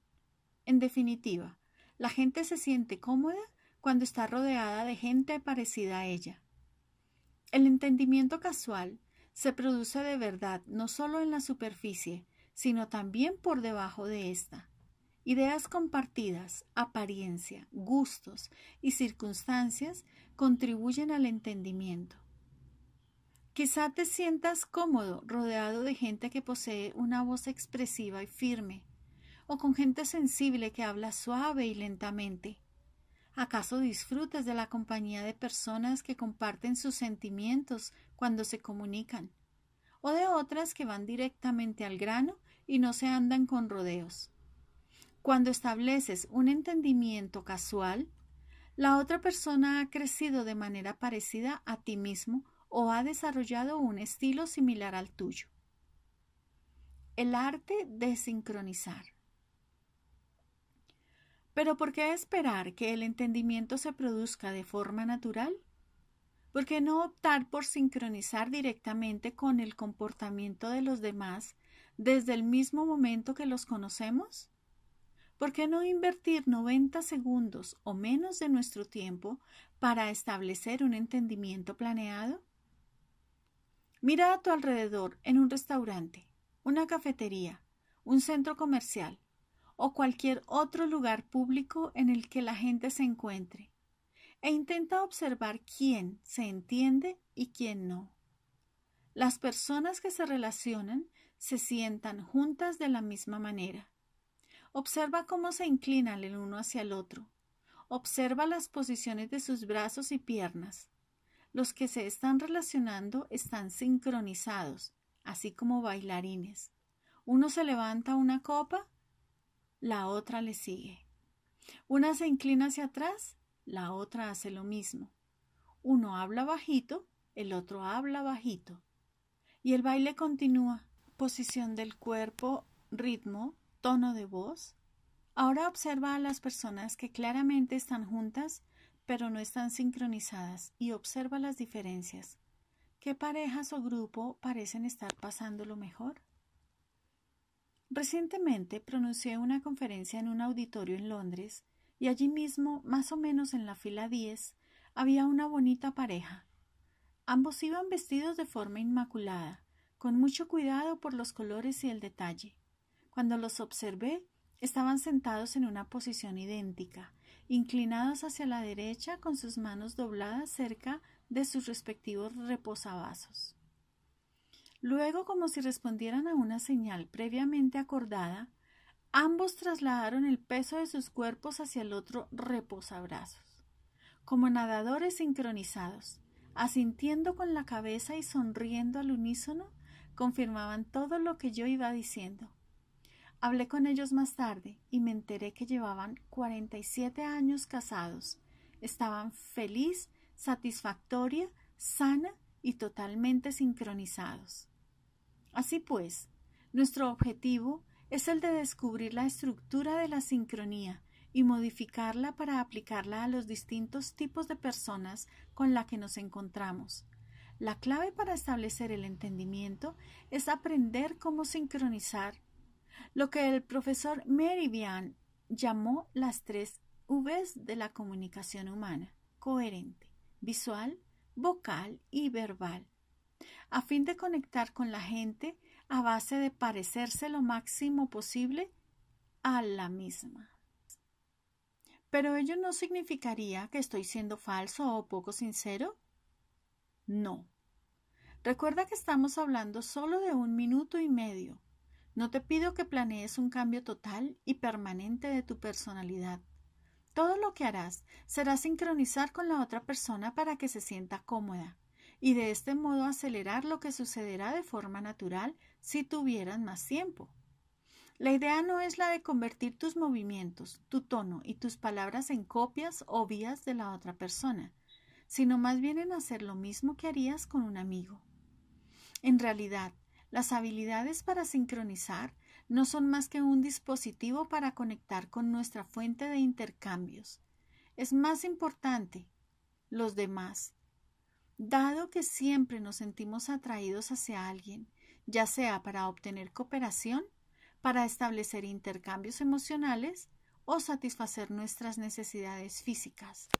En definitiva, la gente se siente cómoda cuando está rodeada de gente parecida a ella. El entendimiento casual se produce de verdad no solo en la superficie, sino también por debajo de ésta. Ideas compartidas, apariencia, gustos y circunstancias contribuyen al entendimiento. Quizá te sientas cómodo rodeado de gente que posee una voz expresiva y firme, o con gente sensible que habla suave y lentamente. ¿Acaso disfrutas de la compañía de personas que comparten sus sentimientos cuando se comunican? ¿O de otras que van directamente al grano y no se andan con rodeos? Cuando estableces un entendimiento casual, la otra persona ha crecido de manera parecida a ti mismo o ha desarrollado un estilo similar al tuyo. El arte de sincronizar. Pero ¿por qué esperar que el entendimiento se produzca de forma natural? ¿Por qué no optar por sincronizar directamente con el comportamiento de los demás desde el mismo momento que los conocemos? ¿Por qué no invertir 90 segundos o menos de nuestro tiempo para establecer un entendimiento planeado? Mira a tu alrededor en un restaurante, una cafetería, un centro comercial o cualquier otro lugar público en el que la gente se encuentre e intenta observar quién se entiende y quién no. Las personas que se relacionan se sientan juntas de la misma manera. Observa cómo se inclinan el uno hacia el otro. Observa las posiciones de sus brazos y piernas. Los que se están relacionando están sincronizados, así como bailarines. Uno se levanta una copa, la otra le sigue. Una se inclina hacia atrás, la otra hace lo mismo. Uno habla bajito, el otro habla bajito. Y el baile continúa. Posición del cuerpo, ritmo, tono de voz. Ahora observa a las personas que claramente están juntas pero no están sincronizadas y observa las diferencias. ¿Qué parejas o grupo parecen estar pasando lo mejor? Recientemente pronuncié una conferencia en un auditorio en Londres y allí mismo, más o menos en la fila 10, había una bonita pareja. Ambos iban vestidos de forma inmaculada, con mucho cuidado por los colores y el detalle. Cuando los observé, estaban sentados en una posición idéntica, inclinados hacia la derecha con sus manos dobladas cerca de sus respectivos reposavasos. Luego, como si respondieran a una señal previamente acordada, ambos trasladaron el peso de sus cuerpos hacia el otro reposabrazos, como nadadores sincronizados, asintiendo con la cabeza y sonriendo al unísono, confirmaban todo lo que yo iba diciendo. Hablé con ellos más tarde y me enteré que llevaban 47 años casados. Estaban feliz, satisfactoria, sana y totalmente sincronizados. Así pues, nuestro objetivo es el de descubrir la estructura de la sincronía y modificarla para aplicarla a los distintos tipos de personas con las que nos encontramos. La clave para establecer el entendimiento es aprender cómo sincronizar lo que el profesor Merivian llamó las tres Vs de la comunicación humana, coherente, visual, vocal y verbal, a fin de conectar con la gente a base de parecerse lo máximo posible a la misma. Pero ello no significaría que estoy siendo falso o poco sincero. No. Recuerda que estamos hablando solo de un minuto y medio no te pido que planees un cambio total y permanente de tu personalidad. Todo lo que harás será sincronizar con la otra persona para que se sienta cómoda y de este modo acelerar lo que sucederá de forma natural si tuvieras más tiempo. La idea no es la de convertir tus movimientos, tu tono y tus palabras en copias o vías de la otra persona, sino más bien en hacer lo mismo que harías con un amigo. En realidad, las habilidades para sincronizar no son más que un dispositivo para conectar con nuestra fuente de intercambios. Es más importante los demás. Dado que siempre nos sentimos atraídos hacia alguien, ya sea para obtener cooperación, para establecer intercambios emocionales o satisfacer nuestras necesidades físicas.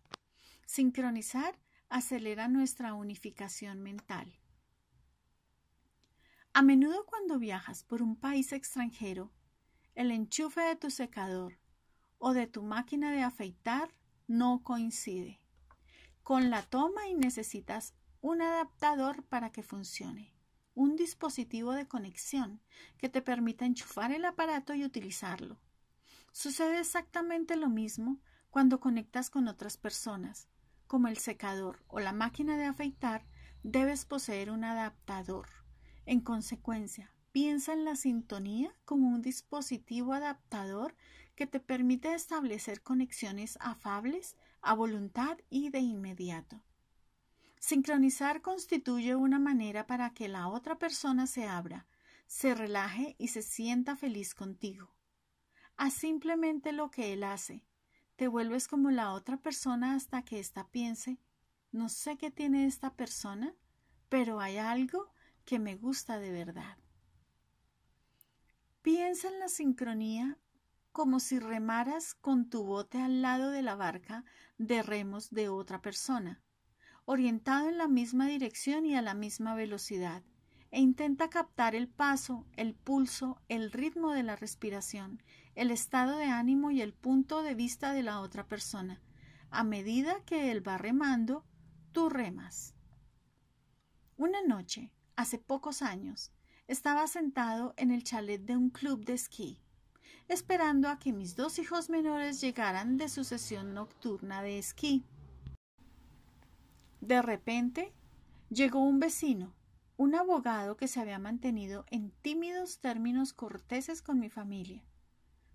Sincronizar acelera nuestra unificación mental. A menudo cuando viajas por un país extranjero, el enchufe de tu secador o de tu máquina de afeitar no coincide con la toma y necesitas un adaptador para que funcione, un dispositivo de conexión que te permita enchufar el aparato y utilizarlo. Sucede exactamente lo mismo cuando conectas con otras personas. Como el secador o la máquina de afeitar, debes poseer un adaptador en consecuencia, piensa en la sintonía como un dispositivo adaptador que te permite establecer conexiones afables a voluntad y de inmediato. Sincronizar constituye una manera para que la otra persona se abra, se relaje y se sienta feliz contigo. Haz simplemente lo que él hace. Te vuelves como la otra persona hasta que ésta piense, no sé qué tiene esta persona, pero hay algo que me gusta de verdad. Piensa en la sincronía como si remaras con tu bote al lado de la barca de remos de otra persona, orientado en la misma dirección y a la misma velocidad, e intenta captar el paso, el pulso, el ritmo de la respiración, el estado de ánimo y el punto de vista de la otra persona. A medida que él va remando, tú remas. Una noche, hace pocos años, estaba sentado en el chalet de un club de esquí, esperando a que mis dos hijos menores llegaran de su sesión nocturna de esquí. De repente, llegó un vecino, un abogado que se había mantenido en tímidos términos corteses con mi familia.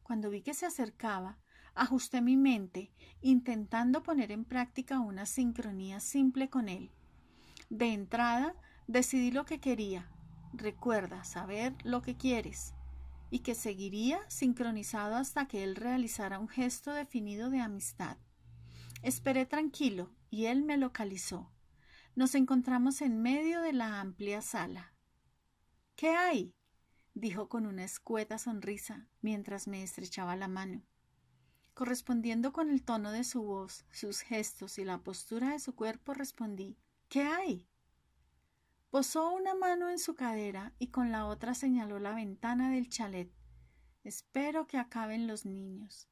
Cuando vi que se acercaba, ajusté mi mente, intentando poner en práctica una sincronía simple con él. De entrada, Decidí lo que quería. Recuerda saber lo que quieres y que seguiría sincronizado hasta que él realizara un gesto definido de amistad. Esperé tranquilo y él me localizó. Nos encontramos en medio de la amplia sala. ¿Qué hay? dijo con una escueta sonrisa mientras me estrechaba la mano. Correspondiendo con el tono de su voz, sus gestos y la postura de su cuerpo, respondí ¿Qué hay? Posó una mano en su cadera y con la otra señaló la ventana del chalet. Espero que acaben los niños.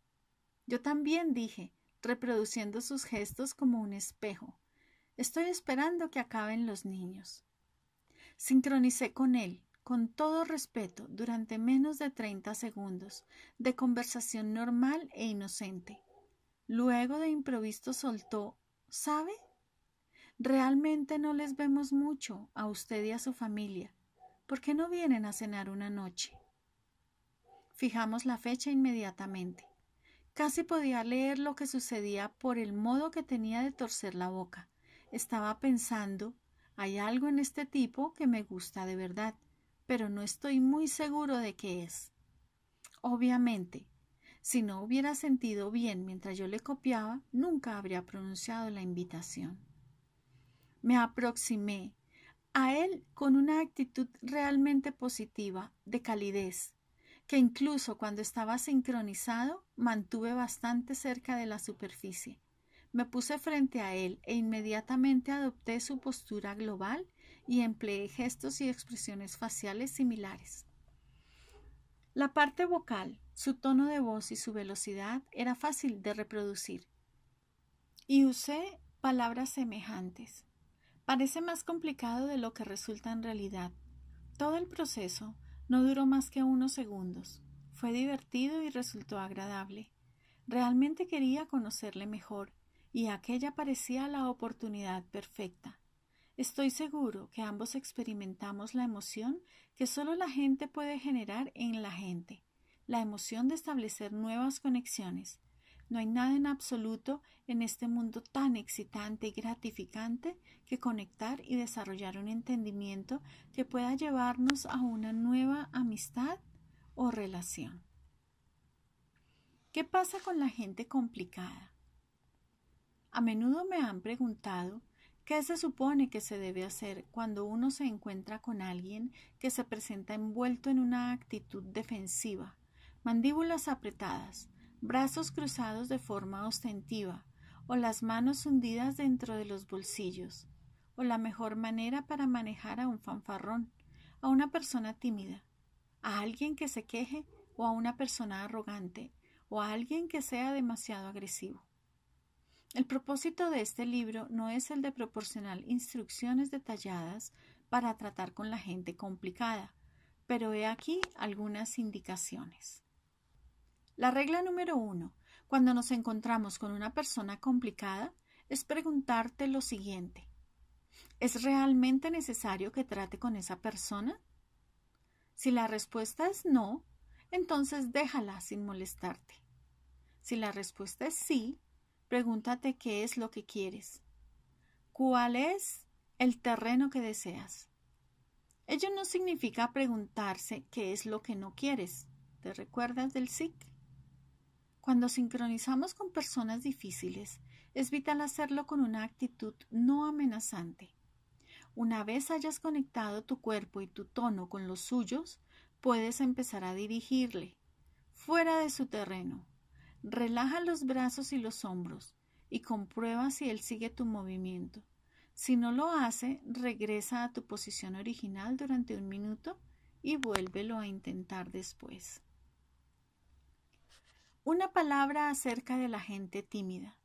Yo también dije, reproduciendo sus gestos como un espejo. Estoy esperando que acaben los niños. Sincronicé con él, con todo respeto, durante menos de treinta segundos, de conversación normal e inocente. Luego de improviso soltó ¿Sabe? Realmente no les vemos mucho a usted y a su familia. ¿Por qué no vienen a cenar una noche? Fijamos la fecha inmediatamente. Casi podía leer lo que sucedía por el modo que tenía de torcer la boca. Estaba pensando, hay algo en este tipo que me gusta de verdad, pero no estoy muy seguro de qué es. Obviamente, si no hubiera sentido bien mientras yo le copiaba, nunca habría pronunciado la invitación me aproximé a él con una actitud realmente positiva, de calidez, que incluso cuando estaba sincronizado mantuve bastante cerca de la superficie. Me puse frente a él e inmediatamente adopté su postura global y empleé gestos y expresiones faciales similares. La parte vocal, su tono de voz y su velocidad era fácil de reproducir. Y usé palabras semejantes. Parece más complicado de lo que resulta en realidad. Todo el proceso no duró más que unos segundos. Fue divertido y resultó agradable. Realmente quería conocerle mejor, y aquella parecía la oportunidad perfecta. Estoy seguro que ambos experimentamos la emoción que solo la gente puede generar en la gente, la emoción de establecer nuevas conexiones, no hay nada en absoluto en este mundo tan excitante y gratificante que conectar y desarrollar un entendimiento que pueda llevarnos a una nueva amistad o relación. ¿Qué pasa con la gente complicada? A menudo me han preguntado qué se supone que se debe hacer cuando uno se encuentra con alguien que se presenta envuelto en una actitud defensiva, mandíbulas apretadas, brazos cruzados de forma ostentiva, o las manos hundidas dentro de los bolsillos, o la mejor manera para manejar a un fanfarrón, a una persona tímida, a alguien que se queje o a una persona arrogante, o a alguien que sea demasiado agresivo. El propósito de este libro no es el de proporcionar instrucciones detalladas para tratar con la gente complicada, pero he aquí algunas indicaciones. La regla número uno, cuando nos encontramos con una persona complicada, es preguntarte lo siguiente. ¿Es realmente necesario que trate con esa persona? Si la respuesta es no, entonces déjala sin molestarte. Si la respuesta es sí, pregúntate qué es lo que quieres. ¿Cuál es el terreno que deseas? Ello no significa preguntarse qué es lo que no quieres. ¿Te recuerdas del SIC? Cuando sincronizamos con personas difíciles, es vital hacerlo con una actitud no amenazante. Una vez hayas conectado tu cuerpo y tu tono con los suyos, puedes empezar a dirigirle, fuera de su terreno. Relaja los brazos y los hombros y comprueba si él sigue tu movimiento. Si no lo hace, regresa a tu posición original durante un minuto y vuélvelo a intentar después. Una palabra acerca de la gente tímida.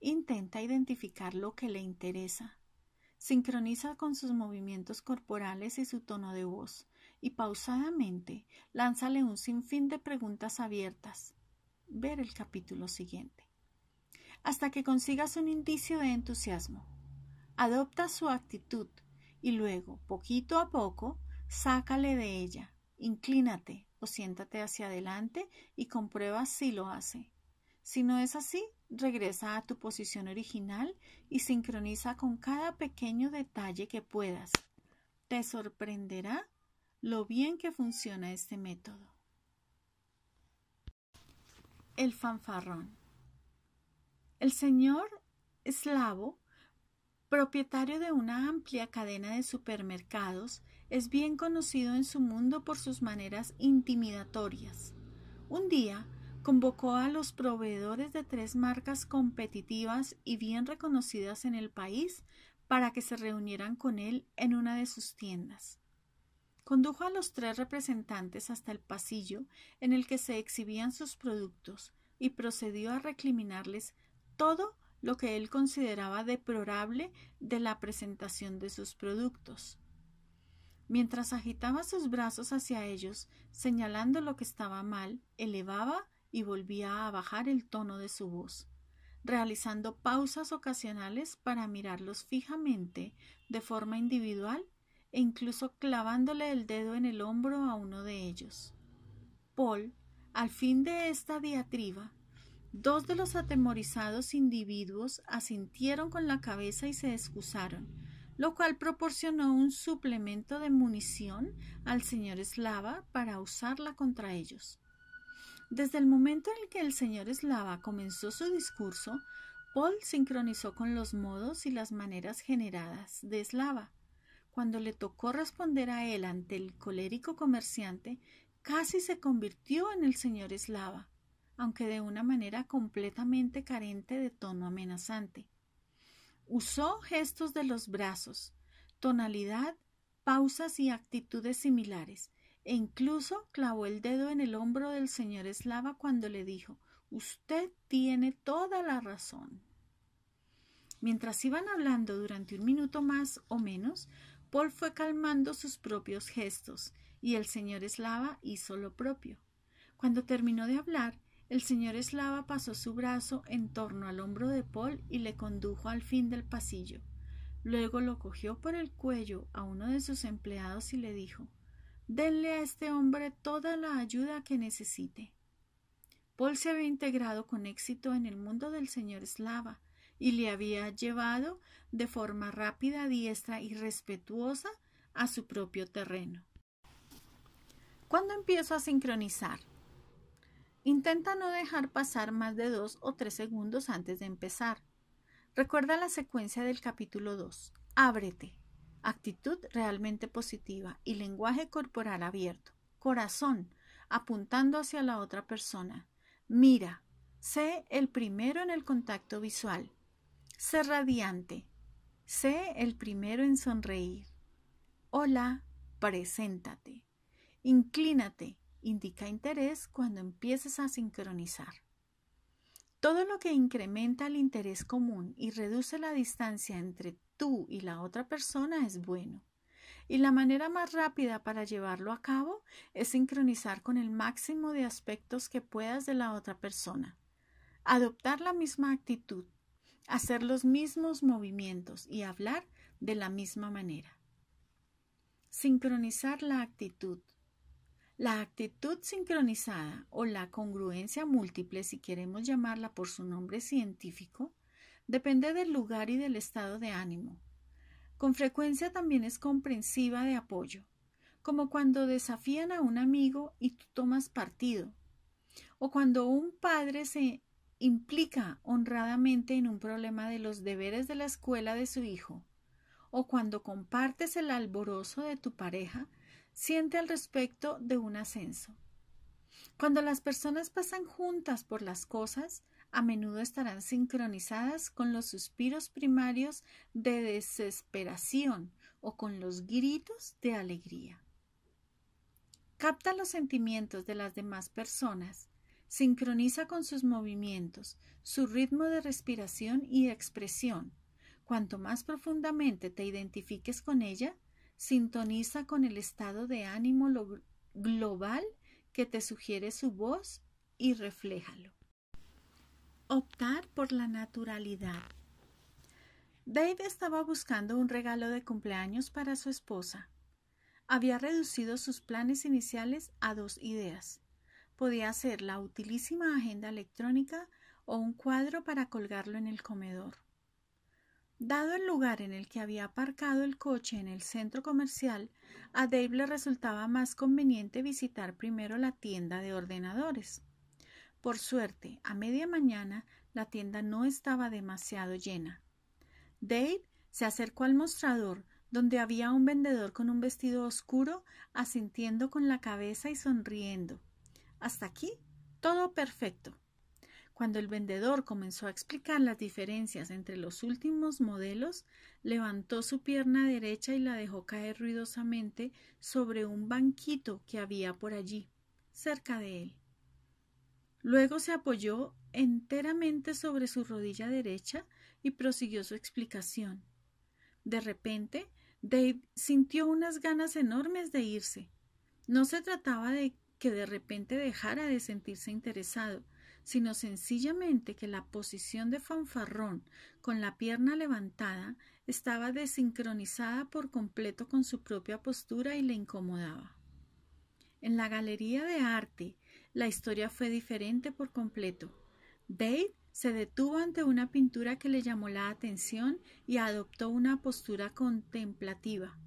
Intenta identificar lo que le interesa. Sincroniza con sus movimientos corporales y su tono de voz, y pausadamente lánzale un sinfín de preguntas abiertas. Ver el capítulo siguiente. Hasta que consigas un indicio de entusiasmo. Adopta su actitud y luego, poquito a poco, sácale de ella. Inclínate, o siéntate hacia adelante y comprueba si lo hace. Si no es así, regresa a tu posición original y sincroniza con cada pequeño detalle que puedas. Te sorprenderá lo bien que funciona este método. El fanfarrón. El señor Slavo, propietario de una amplia cadena de supermercados, es bien conocido en su mundo por sus maneras intimidatorias. Un día, convocó a los proveedores de tres marcas competitivas y bien reconocidas en el país para que se reunieran con él en una de sus tiendas. Condujo a los tres representantes hasta el pasillo en el que se exhibían sus productos y procedió a recriminarles todo lo que él consideraba deplorable de la presentación de sus productos. Mientras agitaba sus brazos hacia ellos, señalando lo que estaba mal, elevaba y volvía a bajar el tono de su voz, realizando pausas ocasionales para mirarlos fijamente, de forma individual, e incluso clavándole el dedo en el hombro a uno de ellos. Paul, al fin de esta diatriba, dos de los atemorizados individuos asintieron con la cabeza y se excusaron, lo cual proporcionó un suplemento de munición al señor Slava para usarla contra ellos. Desde el momento en el que el señor Slava comenzó su discurso, Paul sincronizó con los modos y las maneras generadas de Slava. Cuando le tocó responder a él ante el colérico comerciante, casi se convirtió en el señor Slava, aunque de una manera completamente carente de tono amenazante. Usó gestos de los brazos, tonalidad, pausas y actitudes similares, e incluso clavó el dedo en el hombro del señor Eslava cuando le dijo Usted tiene toda la razón. Mientras iban hablando durante un minuto más o menos, Paul fue calmando sus propios gestos, y el señor Eslava hizo lo propio. Cuando terminó de hablar, el señor Eslava pasó su brazo en torno al hombro de Paul y le condujo al fin del pasillo. Luego lo cogió por el cuello a uno de sus empleados y le dijo Denle a este hombre toda la ayuda que necesite. Paul se había integrado con éxito en el mundo del señor Slava y le había llevado de forma rápida, diestra y respetuosa a su propio terreno. ¿Cuándo empiezo a sincronizar? Intenta no dejar pasar más de dos o tres segundos antes de empezar. Recuerda la secuencia del capítulo 2. Ábrete. Actitud realmente positiva y lenguaje corporal abierto. Corazón apuntando hacia la otra persona. Mira. Sé el primero en el contacto visual. Sé radiante. Sé el primero en sonreír. Hola. Preséntate. Inclínate indica interés cuando empieces a sincronizar. Todo lo que incrementa el interés común y reduce la distancia entre tú y la otra persona es bueno. Y la manera más rápida para llevarlo a cabo es sincronizar con el máximo de aspectos que puedas de la otra persona. Adoptar la misma actitud, hacer los mismos movimientos y hablar de la misma manera. Sincronizar la actitud. La actitud sincronizada o la congruencia múltiple, si queremos llamarla por su nombre científico, depende del lugar y del estado de ánimo. Con frecuencia también es comprensiva de apoyo, como cuando desafían a un amigo y tú tomas partido, o cuando un padre se implica honradamente en un problema de los deberes de la escuela de su hijo, o cuando compartes el alboroso de tu pareja siente al respecto de un ascenso. Cuando las personas pasan juntas por las cosas, a menudo estarán sincronizadas con los suspiros primarios de desesperación o con los gritos de alegría. Capta los sentimientos de las demás personas, sincroniza con sus movimientos, su ritmo de respiración y expresión. Cuanto más profundamente te identifiques con ella, Sintoniza con el estado de ánimo global que te sugiere su voz y refléjalo. Optar por la naturalidad. Dave estaba buscando un regalo de cumpleaños para su esposa. Había reducido sus planes iniciales a dos ideas. Podía ser la utilísima agenda electrónica o un cuadro para colgarlo en el comedor. Dado el lugar en el que había aparcado el coche en el centro comercial, a Dave le resultaba más conveniente visitar primero la tienda de ordenadores. Por suerte, a media mañana la tienda no estaba demasiado llena. Dave se acercó al mostrador, donde había un vendedor con un vestido oscuro, asintiendo con la cabeza y sonriendo. Hasta aquí, todo perfecto. Cuando el vendedor comenzó a explicar las diferencias entre los últimos modelos, levantó su pierna derecha y la dejó caer ruidosamente sobre un banquito que había por allí, cerca de él. Luego se apoyó enteramente sobre su rodilla derecha y prosiguió su explicación. De repente, Dave sintió unas ganas enormes de irse. No se trataba de que de repente dejara de sentirse interesado, sino sencillamente que la posición de fanfarrón con la pierna levantada estaba desincronizada por completo con su propia postura y le incomodaba. En la galería de arte, la historia fue diferente por completo. Dade se detuvo ante una pintura que le llamó la atención y adoptó una postura contemplativa.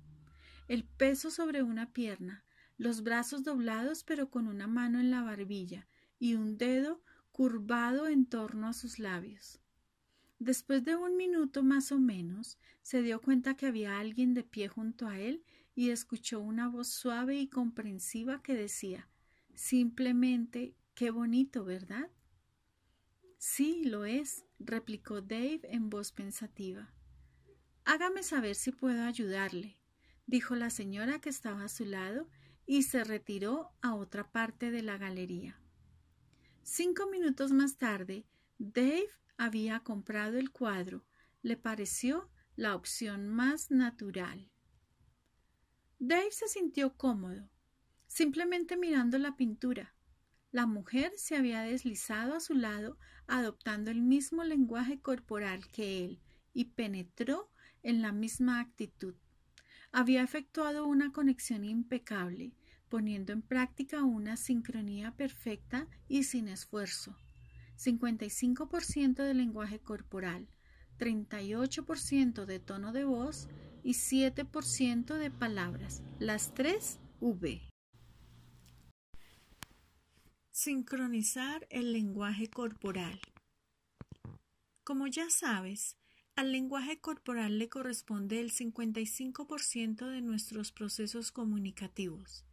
El peso sobre una pierna, los brazos doblados pero con una mano en la barbilla y un dedo curvado en torno a sus labios. Después de un minuto más o menos, se dio cuenta que había alguien de pie junto a él y escuchó una voz suave y comprensiva que decía simplemente Qué bonito, ¿verdad? Sí, lo es, replicó Dave en voz pensativa. Hágame saber si puedo ayudarle, dijo la señora que estaba a su lado y se retiró a otra parte de la galería. Cinco minutos más tarde, Dave había comprado el cuadro. Le pareció la opción más natural. Dave se sintió cómodo, simplemente mirando la pintura. La mujer se había deslizado a su lado, adoptando el mismo lenguaje corporal que él, y penetró en la misma actitud. Había efectuado una conexión impecable poniendo en práctica una sincronía perfecta y sin esfuerzo. 55% de lenguaje corporal, 38% de tono de voz y 7% de palabras, las tres V. Sincronizar el lenguaje corporal. Como ya sabes, al lenguaje corporal le corresponde el 55% de nuestros procesos comunicativos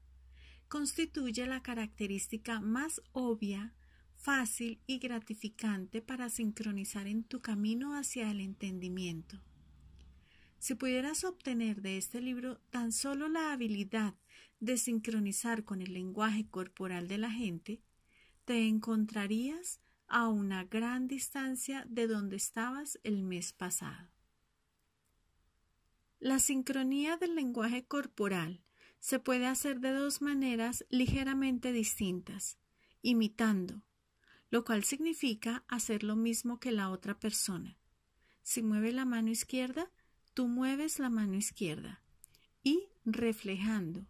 constituye la característica más obvia, fácil y gratificante para sincronizar en tu camino hacia el entendimiento. Si pudieras obtener de este libro tan solo la habilidad de sincronizar con el lenguaje corporal de la gente, te encontrarías a una gran distancia de donde estabas el mes pasado. La sincronía del lenguaje corporal se puede hacer de dos maneras ligeramente distintas, imitando, lo cual significa hacer lo mismo que la otra persona. Si mueve la mano izquierda, tú mueves la mano izquierda. Y reflejando,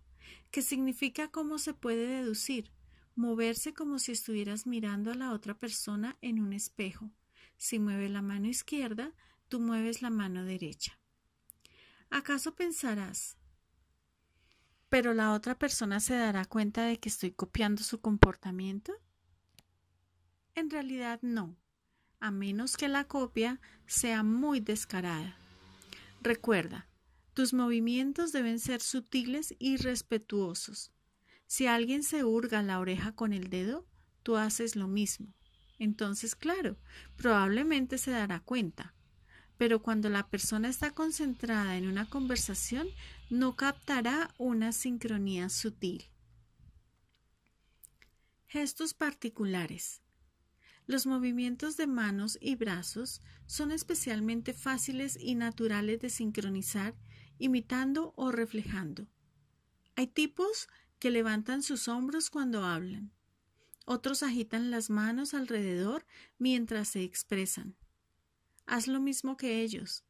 que significa cómo se puede deducir, moverse como si estuvieras mirando a la otra persona en un espejo. Si mueve la mano izquierda, tú mueves la mano derecha. ¿Acaso pensarás, pero la otra persona se dará cuenta de que estoy copiando su comportamiento? En realidad no, a menos que la copia sea muy descarada. Recuerda, tus movimientos deben ser sutiles y respetuosos. Si alguien se hurga la oreja con el dedo, tú haces lo mismo. Entonces, claro, probablemente se dará cuenta. Pero cuando la persona está concentrada en una conversación, no captará una sincronía sutil. Gestos particulares. Los movimientos de manos y brazos son especialmente fáciles y naturales de sincronizar, imitando o reflejando. Hay tipos que levantan sus hombros cuando hablan. Otros agitan las manos alrededor mientras se expresan. Haz lo mismo que ellos.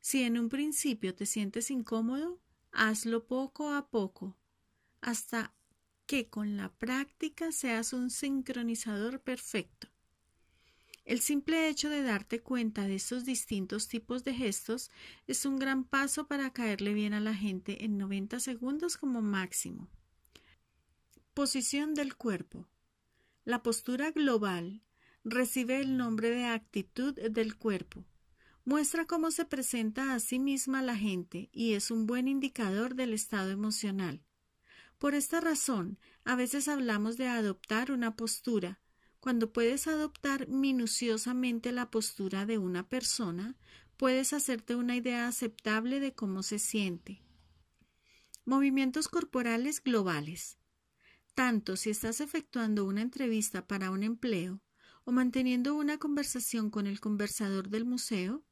Si en un principio te sientes incómodo, Hazlo poco a poco, hasta que con la práctica seas un sincronizador perfecto. El simple hecho de darte cuenta de estos distintos tipos de gestos es un gran paso para caerle bien a la gente en 90 segundos como máximo. Posición del cuerpo. La postura global recibe el nombre de actitud del cuerpo muestra cómo se presenta a sí misma la gente y es un buen indicador del estado emocional. Por esta razón, a veces hablamos de adoptar una postura. Cuando puedes adoptar minuciosamente la postura de una persona, puedes hacerte una idea aceptable de cómo se siente. Movimientos corporales globales. Tanto si estás efectuando una entrevista para un empleo o manteniendo una conversación con el conversador del museo,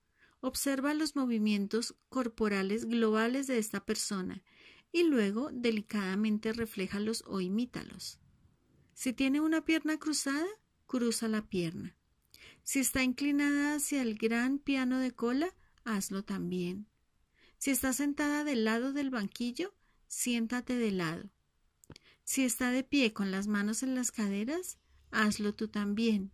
Observa los movimientos corporales globales de esta persona y luego delicadamente refléjalos o imítalos. Si tiene una pierna cruzada, cruza la pierna. Si está inclinada hacia el gran piano de cola, hazlo también. Si está sentada del lado del banquillo, siéntate de lado. Si está de pie con las manos en las caderas, hazlo tú también.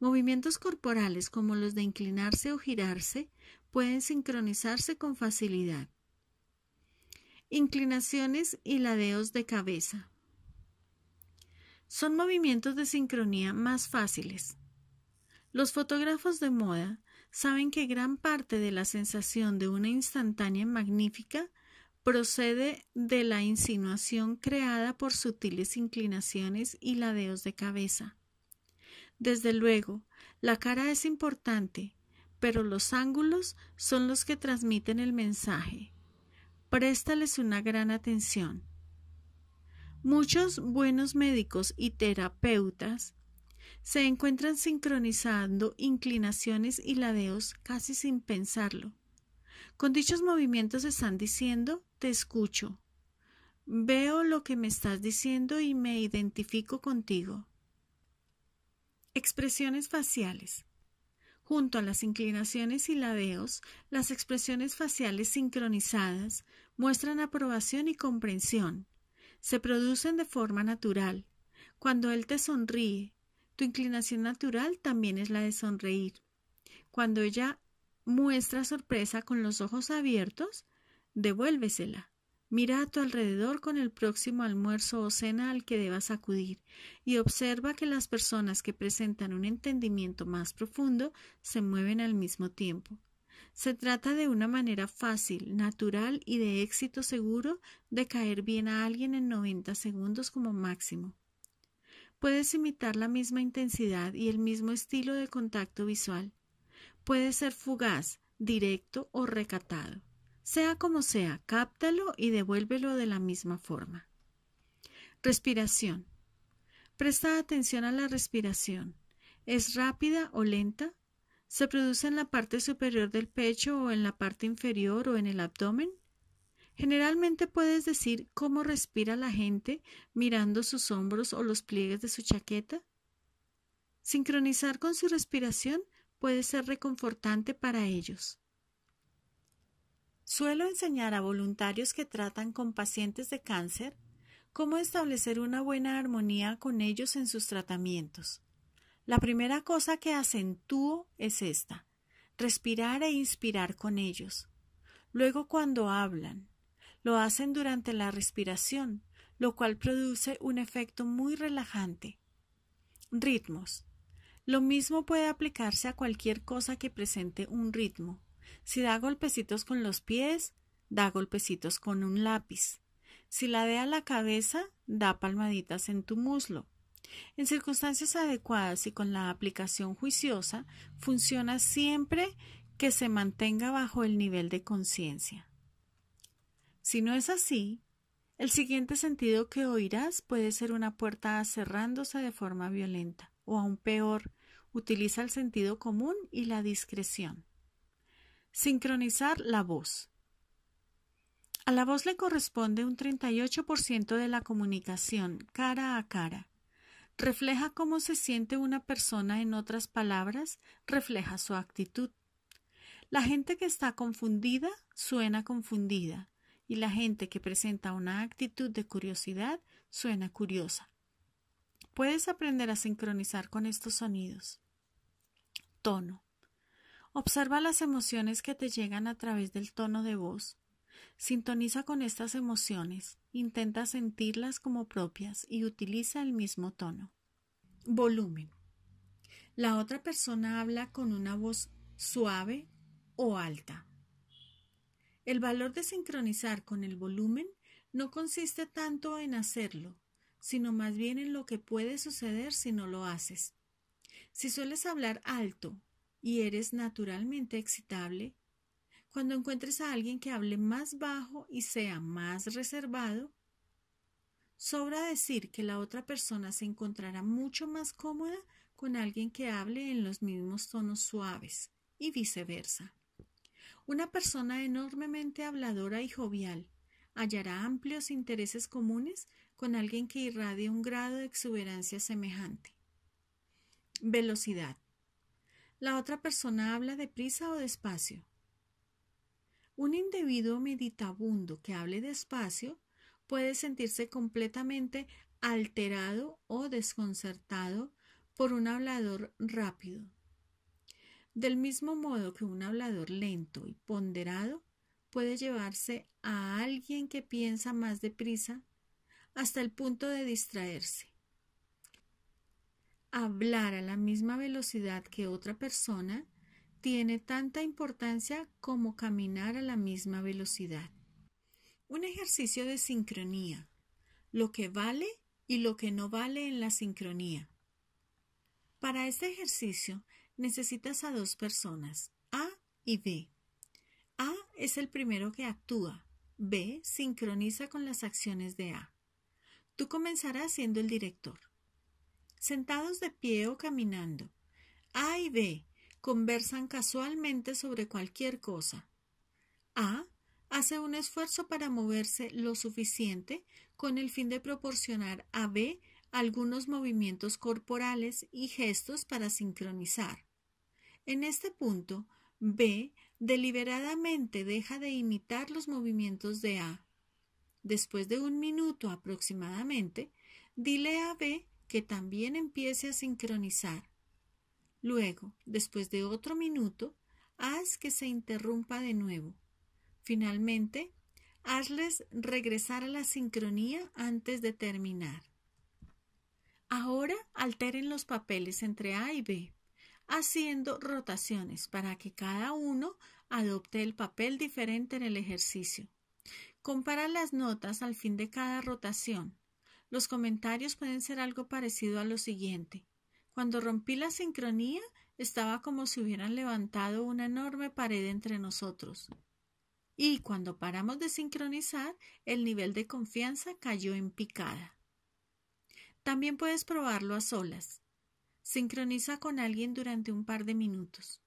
Movimientos corporales como los de inclinarse o girarse pueden sincronizarse con facilidad. Inclinaciones y ladeos de cabeza. Son movimientos de sincronía más fáciles. Los fotógrafos de moda saben que gran parte de la sensación de una instantánea magnífica procede de la insinuación creada por sutiles inclinaciones y ladeos de cabeza. Desde luego, la cara es importante, pero los ángulos son los que transmiten el mensaje. Préstales una gran atención. Muchos buenos médicos y terapeutas se encuentran sincronizando inclinaciones y ladeos casi sin pensarlo. Con dichos movimientos están diciendo te escucho. Veo lo que me estás diciendo y me identifico contigo. Expresiones faciales. Junto a las inclinaciones y ladeos, las expresiones faciales sincronizadas muestran aprobación y comprensión. Se producen de forma natural. Cuando él te sonríe, tu inclinación natural también es la de sonreír. Cuando ella muestra sorpresa con los ojos abiertos, devuélvesela. Mira a tu alrededor con el próximo almuerzo o cena al que debas acudir y observa que las personas que presentan un entendimiento más profundo se mueven al mismo tiempo. Se trata de una manera fácil, natural y de éxito seguro de caer bien a alguien en 90 segundos como máximo. Puedes imitar la misma intensidad y el mismo estilo de contacto visual. Puede ser fugaz, directo o recatado. Sea como sea, cáptalo y devuélvelo de la misma forma. Respiración. Presta atención a la respiración. ¿Es rápida o lenta? ¿Se produce en la parte superior del pecho o en la parte inferior o en el abdomen? Generalmente puedes decir cómo respira la gente mirando sus hombros o los pliegues de su chaqueta. Sincronizar con su respiración puede ser reconfortante para ellos. Suelo enseñar a voluntarios que tratan con pacientes de cáncer cómo establecer una buena armonía con ellos en sus tratamientos. La primera cosa que acentúo es esta, respirar e inspirar con ellos. Luego cuando hablan, lo hacen durante la respiración, lo cual produce un efecto muy relajante. Ritmos. Lo mismo puede aplicarse a cualquier cosa que presente un ritmo. Si da golpecitos con los pies, da golpecitos con un lápiz. Si la a la cabeza, da palmaditas en tu muslo. En circunstancias adecuadas y con la aplicación juiciosa, funciona siempre que se mantenga bajo el nivel de conciencia. Si no es así, el siguiente sentido que oirás puede ser una puerta cerrándose de forma violenta, o aún peor, utiliza el sentido común y la discreción. Sincronizar la voz. A la voz le corresponde un 38% de la comunicación cara a cara. Refleja cómo se siente una persona, en otras palabras, refleja su actitud. La gente que está confundida suena confundida y la gente que presenta una actitud de curiosidad suena curiosa. Puedes aprender a sincronizar con estos sonidos. Tono. Observa las emociones que te llegan a través del tono de voz. Sintoniza con estas emociones, intenta sentirlas como propias y utiliza el mismo tono. Volumen. La otra persona habla con una voz suave o alta. El valor de sincronizar con el volumen no consiste tanto en hacerlo, sino más bien en lo que puede suceder si no lo haces. Si sueles hablar alto y eres naturalmente excitable, cuando encuentres a alguien que hable más bajo y sea más reservado, sobra decir que la otra persona se encontrará mucho más cómoda con alguien que hable en los mismos tonos suaves y viceversa. Una persona enormemente habladora y jovial hallará amplios intereses comunes con alguien que irradie un grado de exuberancia semejante. Velocidad. ¿La otra persona habla deprisa o despacio? Un individuo meditabundo que hable despacio puede sentirse completamente alterado o desconcertado por un hablador rápido. Del mismo modo que un hablador lento y ponderado puede llevarse a alguien que piensa más deprisa hasta el punto de distraerse hablar a la misma velocidad que otra persona tiene tanta importancia como caminar a la misma velocidad. Un ejercicio de sincronía, lo que vale y lo que no vale en la sincronía. Para este ejercicio necesitas a dos personas, A y B. A es el primero que actúa, B sincroniza con las acciones de A. Tú comenzarás siendo el director sentados de pie o caminando. A y B conversan casualmente sobre cualquier cosa. A hace un esfuerzo para moverse lo suficiente con el fin de proporcionar a B algunos movimientos corporales y gestos para sincronizar. En este punto, B deliberadamente deja de imitar los movimientos de A. Después de un minuto aproximadamente, dile a B que también empiece a sincronizar. Luego, después de otro minuto, haz que se interrumpa de nuevo. Finalmente, hazles regresar a la sincronía antes de terminar. Ahora alteren los papeles entre A y B, haciendo rotaciones para que cada uno adopte el papel diferente en el ejercicio. Compara las notas al fin de cada rotación los comentarios pueden ser algo parecido a lo siguiente. Cuando rompí la sincronía, estaba como si hubieran levantado una enorme pared entre nosotros. Y cuando paramos de sincronizar, el nivel de confianza cayó en picada. También puedes probarlo a solas. Sincroniza con alguien durante un par de minutos.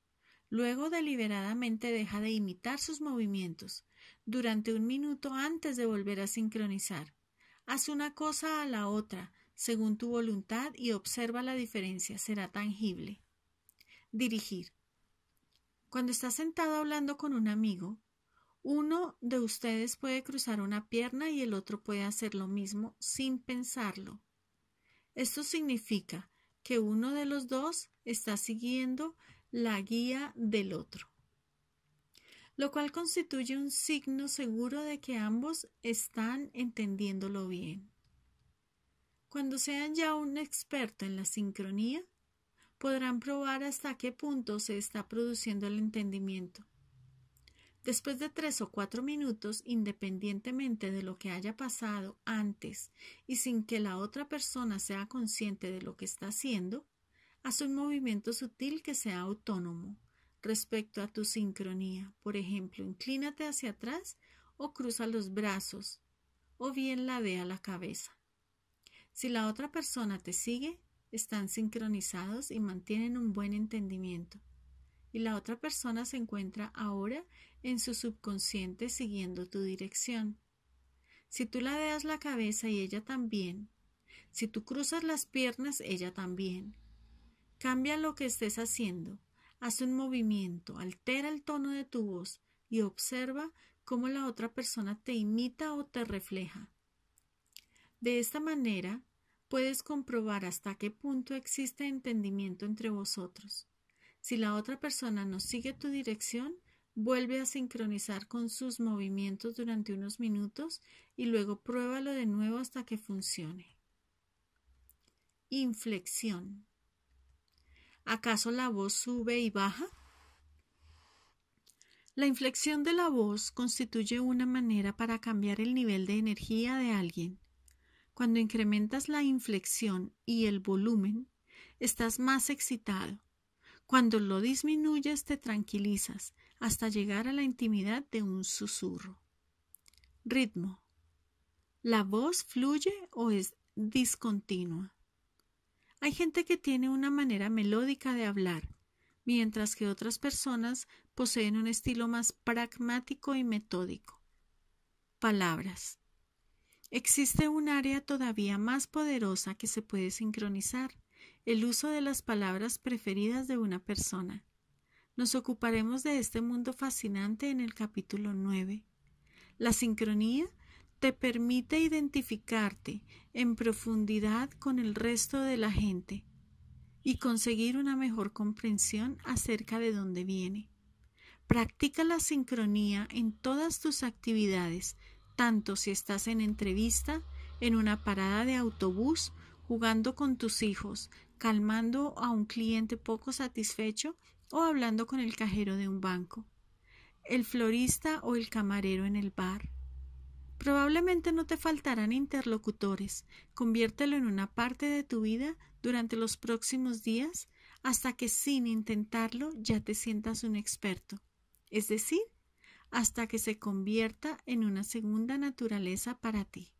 Luego deliberadamente deja de imitar sus movimientos durante un minuto antes de volver a sincronizar. Haz una cosa a la otra, según tu voluntad, y observa la diferencia, será tangible. Dirigir. Cuando estás sentado hablando con un amigo, uno de ustedes puede cruzar una pierna y el otro puede hacer lo mismo sin pensarlo. Esto significa que uno de los dos está siguiendo la guía del otro lo cual constituye un signo seguro de que ambos están entendiéndolo bien. Cuando sean ya un experto en la sincronía, podrán probar hasta qué punto se está produciendo el entendimiento. Después de tres o cuatro minutos, independientemente de lo que haya pasado antes y sin que la otra persona sea consciente de lo que está haciendo, hace un movimiento sutil que sea autónomo, respecto a tu sincronía. Por ejemplo, inclínate hacia atrás o cruza los brazos o bien ladea la cabeza. Si la otra persona te sigue, están sincronizados y mantienen un buen entendimiento. Y la otra persona se encuentra ahora en su subconsciente siguiendo tu dirección. Si tú ladeas la cabeza y ella también, si tú cruzas las piernas, ella también. Cambia lo que estés haciendo, Haz un movimiento, altera el tono de tu voz y observa cómo la otra persona te imita o te refleja. De esta manera, puedes comprobar hasta qué punto existe entendimiento entre vosotros. Si la otra persona no sigue tu dirección, vuelve a sincronizar con sus movimientos durante unos minutos y luego pruébalo de nuevo hasta que funcione. Inflexión. ¿Acaso la voz sube y baja? La inflexión de la voz constituye una manera para cambiar el nivel de energía de alguien. Cuando incrementas la inflexión y el volumen, estás más excitado. Cuando lo disminuyes, te tranquilizas hasta llegar a la intimidad de un susurro. Ritmo. La voz fluye o es discontinua. Hay gente que tiene una manera melódica de hablar, mientras que otras personas poseen un estilo más pragmático y metódico. Palabras. Existe un área todavía más poderosa que se puede sincronizar, el uso de las palabras preferidas de una persona. Nos ocuparemos de este mundo fascinante en el capítulo 9. La sincronía te permite identificarte en profundidad con el resto de la gente y conseguir una mejor comprensión acerca de dónde viene. Practica la sincronía en todas tus actividades, tanto si estás en entrevista, en una parada de autobús, jugando con tus hijos, calmando a un cliente poco satisfecho o hablando con el cajero de un banco, el florista o el camarero en el bar. Probablemente no te faltarán interlocutores. Conviértelo en una parte de tu vida durante los próximos días hasta que sin intentarlo ya te sientas un experto. Es decir, hasta que se convierta en una segunda naturaleza para ti.